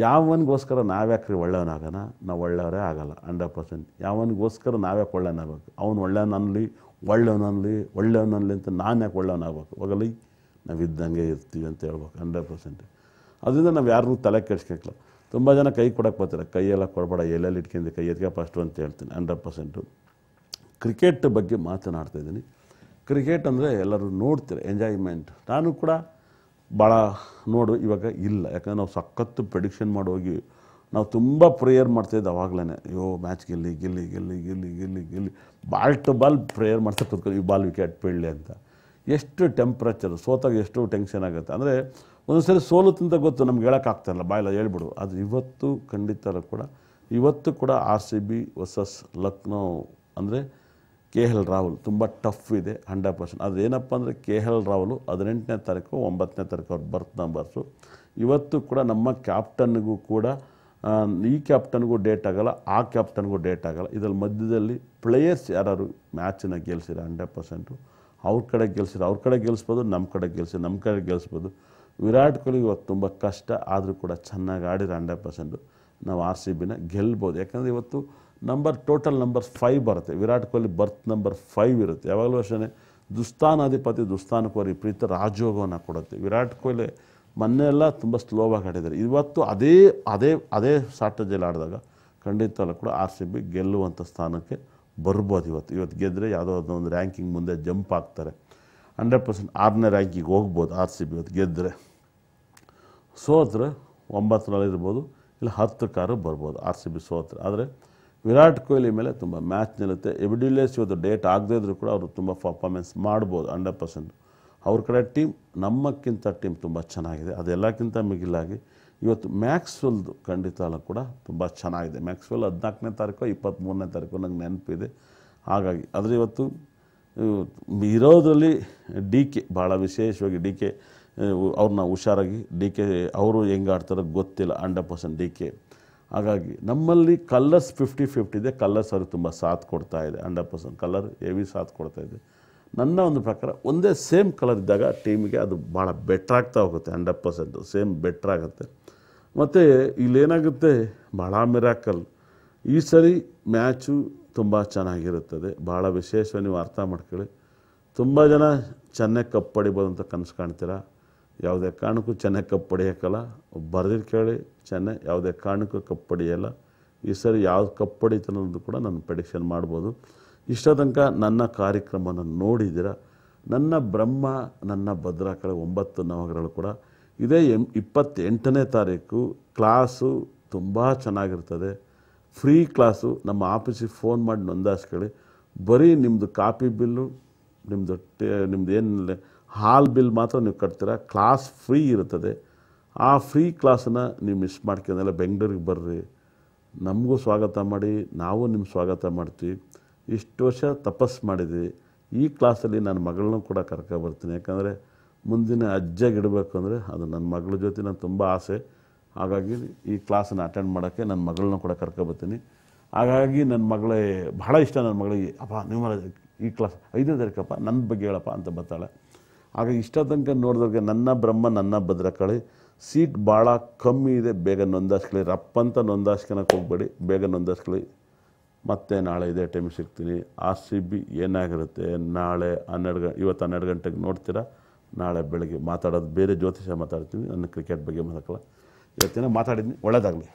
ಯಾವನಿಗೋಸ್ಕರ ನಾವ್ಯಾಕ್ರಿ ಒಳ್ಳೆಯವನಾಗೋಣ ನಾವು ಒಳ್ಳೆಯವರೇ ಆಗಲ್ಲ ಹಂಡ್ರೆಡ್ ಪರ್ಸೆಂಟ್ ಯಾವನಿಗೋಸ್ಕರ ನಾವ್ಯಾಕೆ ಒಳ್ಳೆಯವನಾಗಬೇಕು ಅವನು ಒಳ್ಳೆಯವನಲ್ಲಿ ಒಳ್ಳೆಯವನಲ್ಲಿ ಒಳ್ಳೆಯವನಲ್ಲಿ ಅಂತ ನಾನು ಯಾಕೆ ಒಳ್ಳೆಯವನಾಗಬೇಕು ಹೋಗಲಿ ನಾವು ಇದ್ದಂಗೆ ಇರ್ತೀವಿ ಅಂತ ಹೇಳ್ಬೇಕು ಹಂಡ್ರೆಡ್ ಪರ್ಸೆಂಟ್ ಅದರಿಂದ ನಾವು ಯಾರೂ ತಲೆ ಕೆಡ್ಸ್ಕೊಕ್ಕಿಲ್ಲ ತುಂಬ ಜನ ಕೈ ಕೊಡೋಕೆ ಬರ್ತಾರೆ ಕೈಯೆಲ್ಲ ಕೊಡಬೇಡ ಎಲ್ಲೆಲ್ಲಿ ಇಟ್ಕೊಂಡು ಕೈ ಎತ್ಕೊ ಫಸ್ಟು ಅಂತ ಹೇಳ್ತೀನಿ ಹಂಡ್ರೆಡ್ ಪರ್ಸೆಂಟು ಕ್ರಿಕೆಟ್ ಬಗ್ಗೆ ಮಾತನಾಡ್ತಾ ಇದ್ದೀನಿ ಕ್ರಿಕೆಟ್ ಅಂದರೆ ಎಲ್ಲರೂ ನೋಡ್ತಾರೆ ಎಂಜಾಯ್ಮೆಂಟ್ ನಾನು ಕೂಡ ಭಾಳ ನೋಡು ಇವಾಗ ಇಲ್ಲ ಯಾಕಂದ್ರೆ ನಾವು ಸಖತ್ತು ಪ್ರೆಡಿಕ್ಷನ್ ಮಾಡೋಗಿ ನಾವು ತುಂಬ ಪ್ರೇಯರ್ ಮಾಡ್ತಾಯಿದ್ದೆ ಅವಾಗಲೇ ಅಯ್ಯೋ ಮ್ಯಾಚ್ ಗೆಲ್ಲಿ ಗೆಲ್ಲಿ ಗೆಲ್ಲಿ ಗೆಲ್ಲಿ ಗೆಲ್ಲಿ ಗೆಲ್ಲಿ ಬಾಲ್ ಟು ಬಾಲ್ ಪ್ರೇಯರ್ ಮಾಡ್ತಾ ಕೂತ್ಕೊಂಡು ಈ ಬಾಲ್ ವಿಕೆಟ್ ಬೀಳಲಿ ಅಂತ ಎಷ್ಟು ಟೆಂಪ್ರೇಚರ್ ಸೋತಾಗ ಎಷ್ಟು ಟೆನ್ಷನ್ ಆಗುತ್ತೆ ಅಂದರೆ ಒಂದೊಂದ್ಸರಿ ಸೋಲು ಸೋಲುತ್ತಂತ ಗೊತ್ತು ನಮ್ಗೆ ಹೇಳೋಕ್ಕಾಗ್ತಾಯಿಲ್ಲ ಬಾಯಿಲ್ಲ ಹೇಳ್ಬಿಡು ಅದು ಇವತ್ತು ಖಂಡಿತ ಕೂಡ ಇವತ್ತು ಕೂಡ R C B versus Lucknow ಅಂದರೆ ಕೆ ಎಲ್ ರಾಹುಲ್ ತುಂಬ ಟಫ್ ಇದೆ ಹಂಡ್ರೆಡ್ ಪರ್ಸೆಂಟ್ ಅದು ಏನಪ್ಪ ಅಂದರೆ ಕೆ ಎಲ್ ರಾಹುಲ್ ಹದಿನೆಂಟನೇ ತಾರೀಕು ಒಂಬತ್ತನೇ ತಾರೀಕು ಅವ್ರ ಬರ್ತ್ ನಂಬರ್ಸು ಇವತ್ತು ಕೂಡ ನಮ್ಮ ಕ್ಯಾಪ್ಟನ್ಗೂ ಕೂಡ ಈ ಕ್ಯಾಪ್ಟನ್ಗೂ ಡೇಟ್ ಆಗೋಲ್ಲ ಆ ಕ್ಯಾಪ್ಟನ್ಗೂ ಡೇಟ್ ಆಗೋಲ್ಲ ಇದರಲ್ಲಿ ಮಧ್ಯದಲ್ಲಿ ಪ್ಲೇಯರ್ಸ್ ಯಾರು ಮ್ಯಾಚನ್ನು ಗೆಲ್ಸಿರೋ ಹಂಡ್ರೆಡ್ ಪರ್ಸೆಂಟು ಅವ್ರ ಕಡೆ ಗೆಲ್ಸಿರೋ ಅವ್ರ ಕಡೆ ಗೆಲ್ಸ್ಬೋದು ನಮ್ಮ ಕಡೆ ಗೆಲ್ಸಿರೋ ನಮ್ಮ ಕಡೆ ಗೆಲ್ಸ್ಬೋದು ವಿರಾಟ್ ಕೊಹ್ಲಿ ಇವತ್ತು ತುಂಬ ಕಷ್ಟ ಆದರೂ ಕೂಡ ಚೆನ್ನಾಗಿ ಆಡಿರೋ ಹಂಡ್ರೆಡ್ ಪರ್ಸೆಂಟು ನಾವು ಆರ್ ಸಿ ಬಿನ ಗೆಲ್ಬೋದು ಯಾಕಂದರೆ ಇವತ್ತು ನಂಬರ್ ಟೋಟಲ್ ನಂಬರ್ ಫೈವ್ ಬರುತ್ತೆ ವಿರಾಟ್ ಕೊಹ್ಲಿ ಬರ್ತ್ ನಂಬರ್ ಫೈವ್ ಇರುತ್ತೆ ಯಾವಾಗಲೂ ಅಷ್ಟೇ ದುಸ್ತಾನಾಧಿಪತಿ ಕೋರಿ ಪ್ರೀತ ರಾಜಯೋಗವನ್ನು ಕೊಡುತ್ತೆ ವಿರಾಟ್ ಕೊಹ್ಲಿ ಮೊನ್ನೆ ಎಲ್ಲ ತುಂಬ ಸ್ಲೋವಾಗಿ ಆಡಿದ್ದಾರೆ ಇವತ್ತು ಅದೇ ಅದೇ ಅದೇ ಸ್ಟ್ರಾಟಜಿಯಲ್ಲಿ ಆಡಿದಾಗ ಖಂಡಿತಲ್ಲೂ ಕೂಡ ಆರ್ ಸಿ ಬಿ ಗೆಲ್ಲುವಂಥ ಸ್ಥಾನಕ್ಕೆ ಬರ್ಬೋದು ಇವತ್ತು ಇವತ್ತು ಗೆದ್ದರೆ ಯಾವುದೋ ಒಂದು ರ್ಯಾಂಕಿಂಗ್ ಮುಂದೆ ಜಂಪ್ ಆಗ್ತಾರೆ ಹಂಡ್ರೆಡ್ ಪರ್ಸೆಂಟ್ ಆರನೇ ರ್ಯಾಂಕಿಗೆ ಹೋಗ್ಬೋದು ಆರ್ ಸಿ ಬಿ ಇವತ್ತು ಗೆದ್ದರೆ ಸೋತ್ರೆ ಒಂಬತ್ತರಲ್ಲಿ ಇರ್ಬೋದು ಇಲ್ಲ ಹತ್ತು ಕಾರು ಬರ್ಬೋದು ಆರ್ ಸಿ ಬಿ ಸೋತ್ರೆ ಆದರೆ ವಿರಾಟ್ ಕೊಹ್ಲಿ ಮೇಲೆ ತುಂಬ ಮ್ಯಾಚ್ ನಿಲ್ಲುತ್ತೆ ಎಬಿಡಿಲೇಸ್ ಇವತ್ತು ಡೇಟ್ ಆಗದೇ ಇದ್ರು ಕೂಡ ಅವರು ತುಂಬ ಪರ್ಫಾರ್ಮೆನ್ಸ್ ಮಾಡ್ಬೋದು ಹಂಡ್ರೆಡ್ ಪರ್ಸೆಂಟ್ ಅವ್ರ ಕಡೆ ಟೀಮ್ ನಮ್ಮಕ್ಕಿಂತ ಟೀಮ್ ತುಂಬ ಚೆನ್ನಾಗಿದೆ ಅದೆಲ್ಲಕ್ಕಿಂತ ಮಿಗಿಲಾಗಿ ಇವತ್ತು ಮ್ಯಾಕ್ಸ್ವೆಲ್ದು ಖಂಡಿತ ಕೂಡ ತುಂಬ ಚೆನ್ನಾಗಿದೆ ಮ್ಯಾಕ್ಸ್ವೆಲ್ ಹದಿನಾಲ್ಕನೇ ತಾರೀಕು ಇಪ್ಪತ್ತ್ಮೂರನೇ ತಾರೀಕು ನಂಗೆ ನೆನಪಿದೆ ಹಾಗಾಗಿ ಆದರೆ ಇವತ್ತು ಇರೋದರಲ್ಲಿ ಡಿ ಕೆ ಭಾಳ ವಿಶೇಷವಾಗಿ ಡಿ ಕೆ ಅವ್ರನ್ನ ಹುಷಾರಾಗಿ ಡಿ ಕೆ ಅವರು ಹೆಂಗೆ ಆಡ್ತಾರೋ ಗೊತ್ತಿಲ್ಲ ಹಂಡ್ರೆಡ್ ಪರ್ಸೆಂಟ್ ಡಿ ಕೆ ಹಾಗಾಗಿ ನಮ್ಮಲ್ಲಿ ಕಲ್ಲರ್ಸ್ ಫಿಫ್ಟಿ ಫಿಫ್ಟಿ ಇದೆ ಕಲ್ಲರ್ಸ್ ಅವರು ತುಂಬ ಸಾಥ್ ಕೊಡ್ತಾ ಇದೆ ಹಂಡ್ರೆಡ್ ಪರ್ಸೆಂಟ್ ಕಲರ್ ಹೆವಿ ಸಾಥ್ ಕೊಡ್ತಾ ಇದೆ ನನ್ನ ಒಂದು ಪ್ರಕಾರ ಒಂದೇ ಸೇಮ್ ಕಲರ್ ಇದ್ದಾಗ ಟೀಮಿಗೆ ಅದು ಭಾಳ ಬೆಟ್ರಾಗ್ತಾ ಹೋಗುತ್ತೆ ಹಂಡ್ರೆಡ್ ಪರ್ಸೆಂಟ್ ಸೇಮ್ ಬೆಟ್ರಾಗುತ್ತೆ ಮತ್ತು ಇಲ್ಲೇನಾಗುತ್ತೆ ಭಾಳ ಮಿರಾಕಲ್ ಈ ಸರಿ ಮ್ಯಾಚು ತುಂಬ ಚೆನ್ನಾಗಿರುತ್ತದೆ ಭಾಳ ವಿಶೇಷ ನೀವು ಅರ್ಥ ಮಾಡ್ಕೊಳ್ಳಿ ತುಂಬ ಜನ ಚೆನ್ನಾಗಿ ಕಪ್ ಪಡಿಬೋದು ಅಂತ ಕನಸು ಕಾಣ್ತೀರಾ ಯಾವುದೇ ಕಾರಣಕ್ಕೂ ಚೆನ್ನಾಗಿ ಕಪ್ ಪಡೆಯೋಕ್ಕಲ್ಲ ಬರೆದಿದ್ದು ಕೇಳಿ ಚೆನ್ನೈ ಯಾವುದೇ ಕಾರಣಕ್ಕೂ ಕಪ್ ಪಡೆಯಲ್ಲ ಈ ಸರಿ ಯಾವ್ದು ಕಪ್ ಪಡಿತಾನೋದು ಕೂಡ ನಾನು ಪ್ರೆಡಿಕ್ಷನ್ ಮಾಡ್ಬೋದು ಇಷ್ಟ ತನಕ ನನ್ನ ಕಾರ್ಯಕ್ರಮನ ನೋಡಿದ್ದೀರ ನನ್ನ ಬ್ರಹ್ಮ ನನ್ನ ಭದ್ರಾ ಕಡೆ ಒಂಬತ್ತು ನವಗಳು ಕೂಡ ಇದೇ ಎಂ ಇಪ್ಪತ್ತೆಂಟನೇ ತಾರೀಕು ಕ್ಲಾಸು ತುಂಬ ಚೆನ್ನಾಗಿರ್ತದೆ ಫ್ರೀ ಕ್ಲಾಸು ನಮ್ಮ ಆಫೀಸಿಗೆ ಫೋನ್ ಮಾಡಿ ನೋಂದಾಸ್ಕೊಳ್ಳಿ ಬರೀ ನಿಮ್ಮದು ಕಾಪಿ ಬಿಲ್ಲು ನಿಮ್ಮದು ಟೇ ನಿಮ್ಮದು ಏನಿಲ್ಲ ಹಾಲ್ ಬಿಲ್ ಮಾತ್ರ ನೀವು ಕಟ್ತೀರ ಕ್ಲಾಸ್ ಫ್ರೀ ಇರುತ್ತದೆ ಆ ಫ್ರೀ ಕ್ಲಾಸನ್ನು ನೀವು ಮಿಸ್ ಮಾಡ್ಕೊಂಡೆಲ್ಲ ಬೆಂಗಳೂರಿಗೆ ಬರ್ರಿ ನಮಗೂ ಸ್ವಾಗತ ಮಾಡಿ ನಾವು ನಿಮ್ಮ ಸ್ವಾಗತ ಮಾಡ್ತೀವಿ ಇಷ್ಟು ವರ್ಷ ತಪಸ್ ಮಾಡಿದ್ವಿ ಈ ಕ್ಲಾಸಲ್ಲಿ ನನ್ನ ಮಗಳನ್ನೂ ಕೂಡ ಬರ್ತೀನಿ ಯಾಕಂದರೆ ಮುಂದಿನ ಅಜ್ಜಾಗಿ ಇಡಬೇಕು ಅಂದರೆ ಅದು ನನ್ನ ಮಗಳ ಜೊತೆ ನಾನು ತುಂಬ ಆಸೆ ಹಾಗಾಗಿ ಈ ಕ್ಲಾಸನ್ನು ಅಟೆಂಡ್ ಮಾಡೋಕ್ಕೆ ನನ್ನ ಮಗಳನ್ನೂ ಕೂಡ ಕರ್ಕೊಬರ್ತೀನಿ ಹಾಗಾಗಿ ನನ್ನ ಮಗಳೇ ಬಹಳ ಇಷ್ಟ ನನ್ನ ಮಗಳಿಗೆ ಅಪ್ಪ ನೀವು ಈ ಕ್ಲಾಸ್ ಐದನೇ ತಾರೀಕಪ್ಪ ನನ್ನ ಬಗ್ಗೆ ಹೇಳಪ್ಪ ಅಂತ ಬರ್ತಾಳೆ ಆಗ ಇಷ್ಟ ತನಕ ನೋಡಿದವ್ರಿಗೆ ನನ್ನ ಬ್ರಹ್ಮ ನನ್ನ ಭದ್ರಕಳಿ ಸೀಟ್ ಭಾಳ ಕಮ್ಮಿ ಇದೆ ಬೇಗ ರಪ್ಪ ರಪ್ಪಂತ ನೊಂದಾಸ್ಕೊಳಕ್ಕೆ ಹೋಗ್ಬೇಡಿ ಬೇಗ ನೊಂದಾಸ್ಕೊಳ್ಳಿ ಮತ್ತೆ ನಾಳೆ ಇದೇ ಟೈಮ್ ಸಿಗ್ತೀನಿ ಆರ್ ಸಿ ಬಿ ಏನಾಗಿರುತ್ತೆ ನಾಳೆ ಹನ್ನೆರಡು ಗಂಟೆ ಇವತ್ತು ಹನ್ನೆರಡು ಗಂಟೆಗೆ ನೋಡ್ತೀರಾ ನಾಳೆ ಬೆಳಗ್ಗೆ ಮಾತಾಡೋದು ಬೇರೆ ಜ್ಯೋತಿಷ್ಯ ಮಾತಾಡ್ತೀವಿ ನನ್ನ ಕ್ರಿಕೆಟ್ ಬಗ್ಗೆ ಮಾತಾಡೋಲ್ಲ ಇವತ್ತಿನ ಮಾತಾಡಿದ್ನಿ ಒಳ್ಳೇದಾಗಲಿ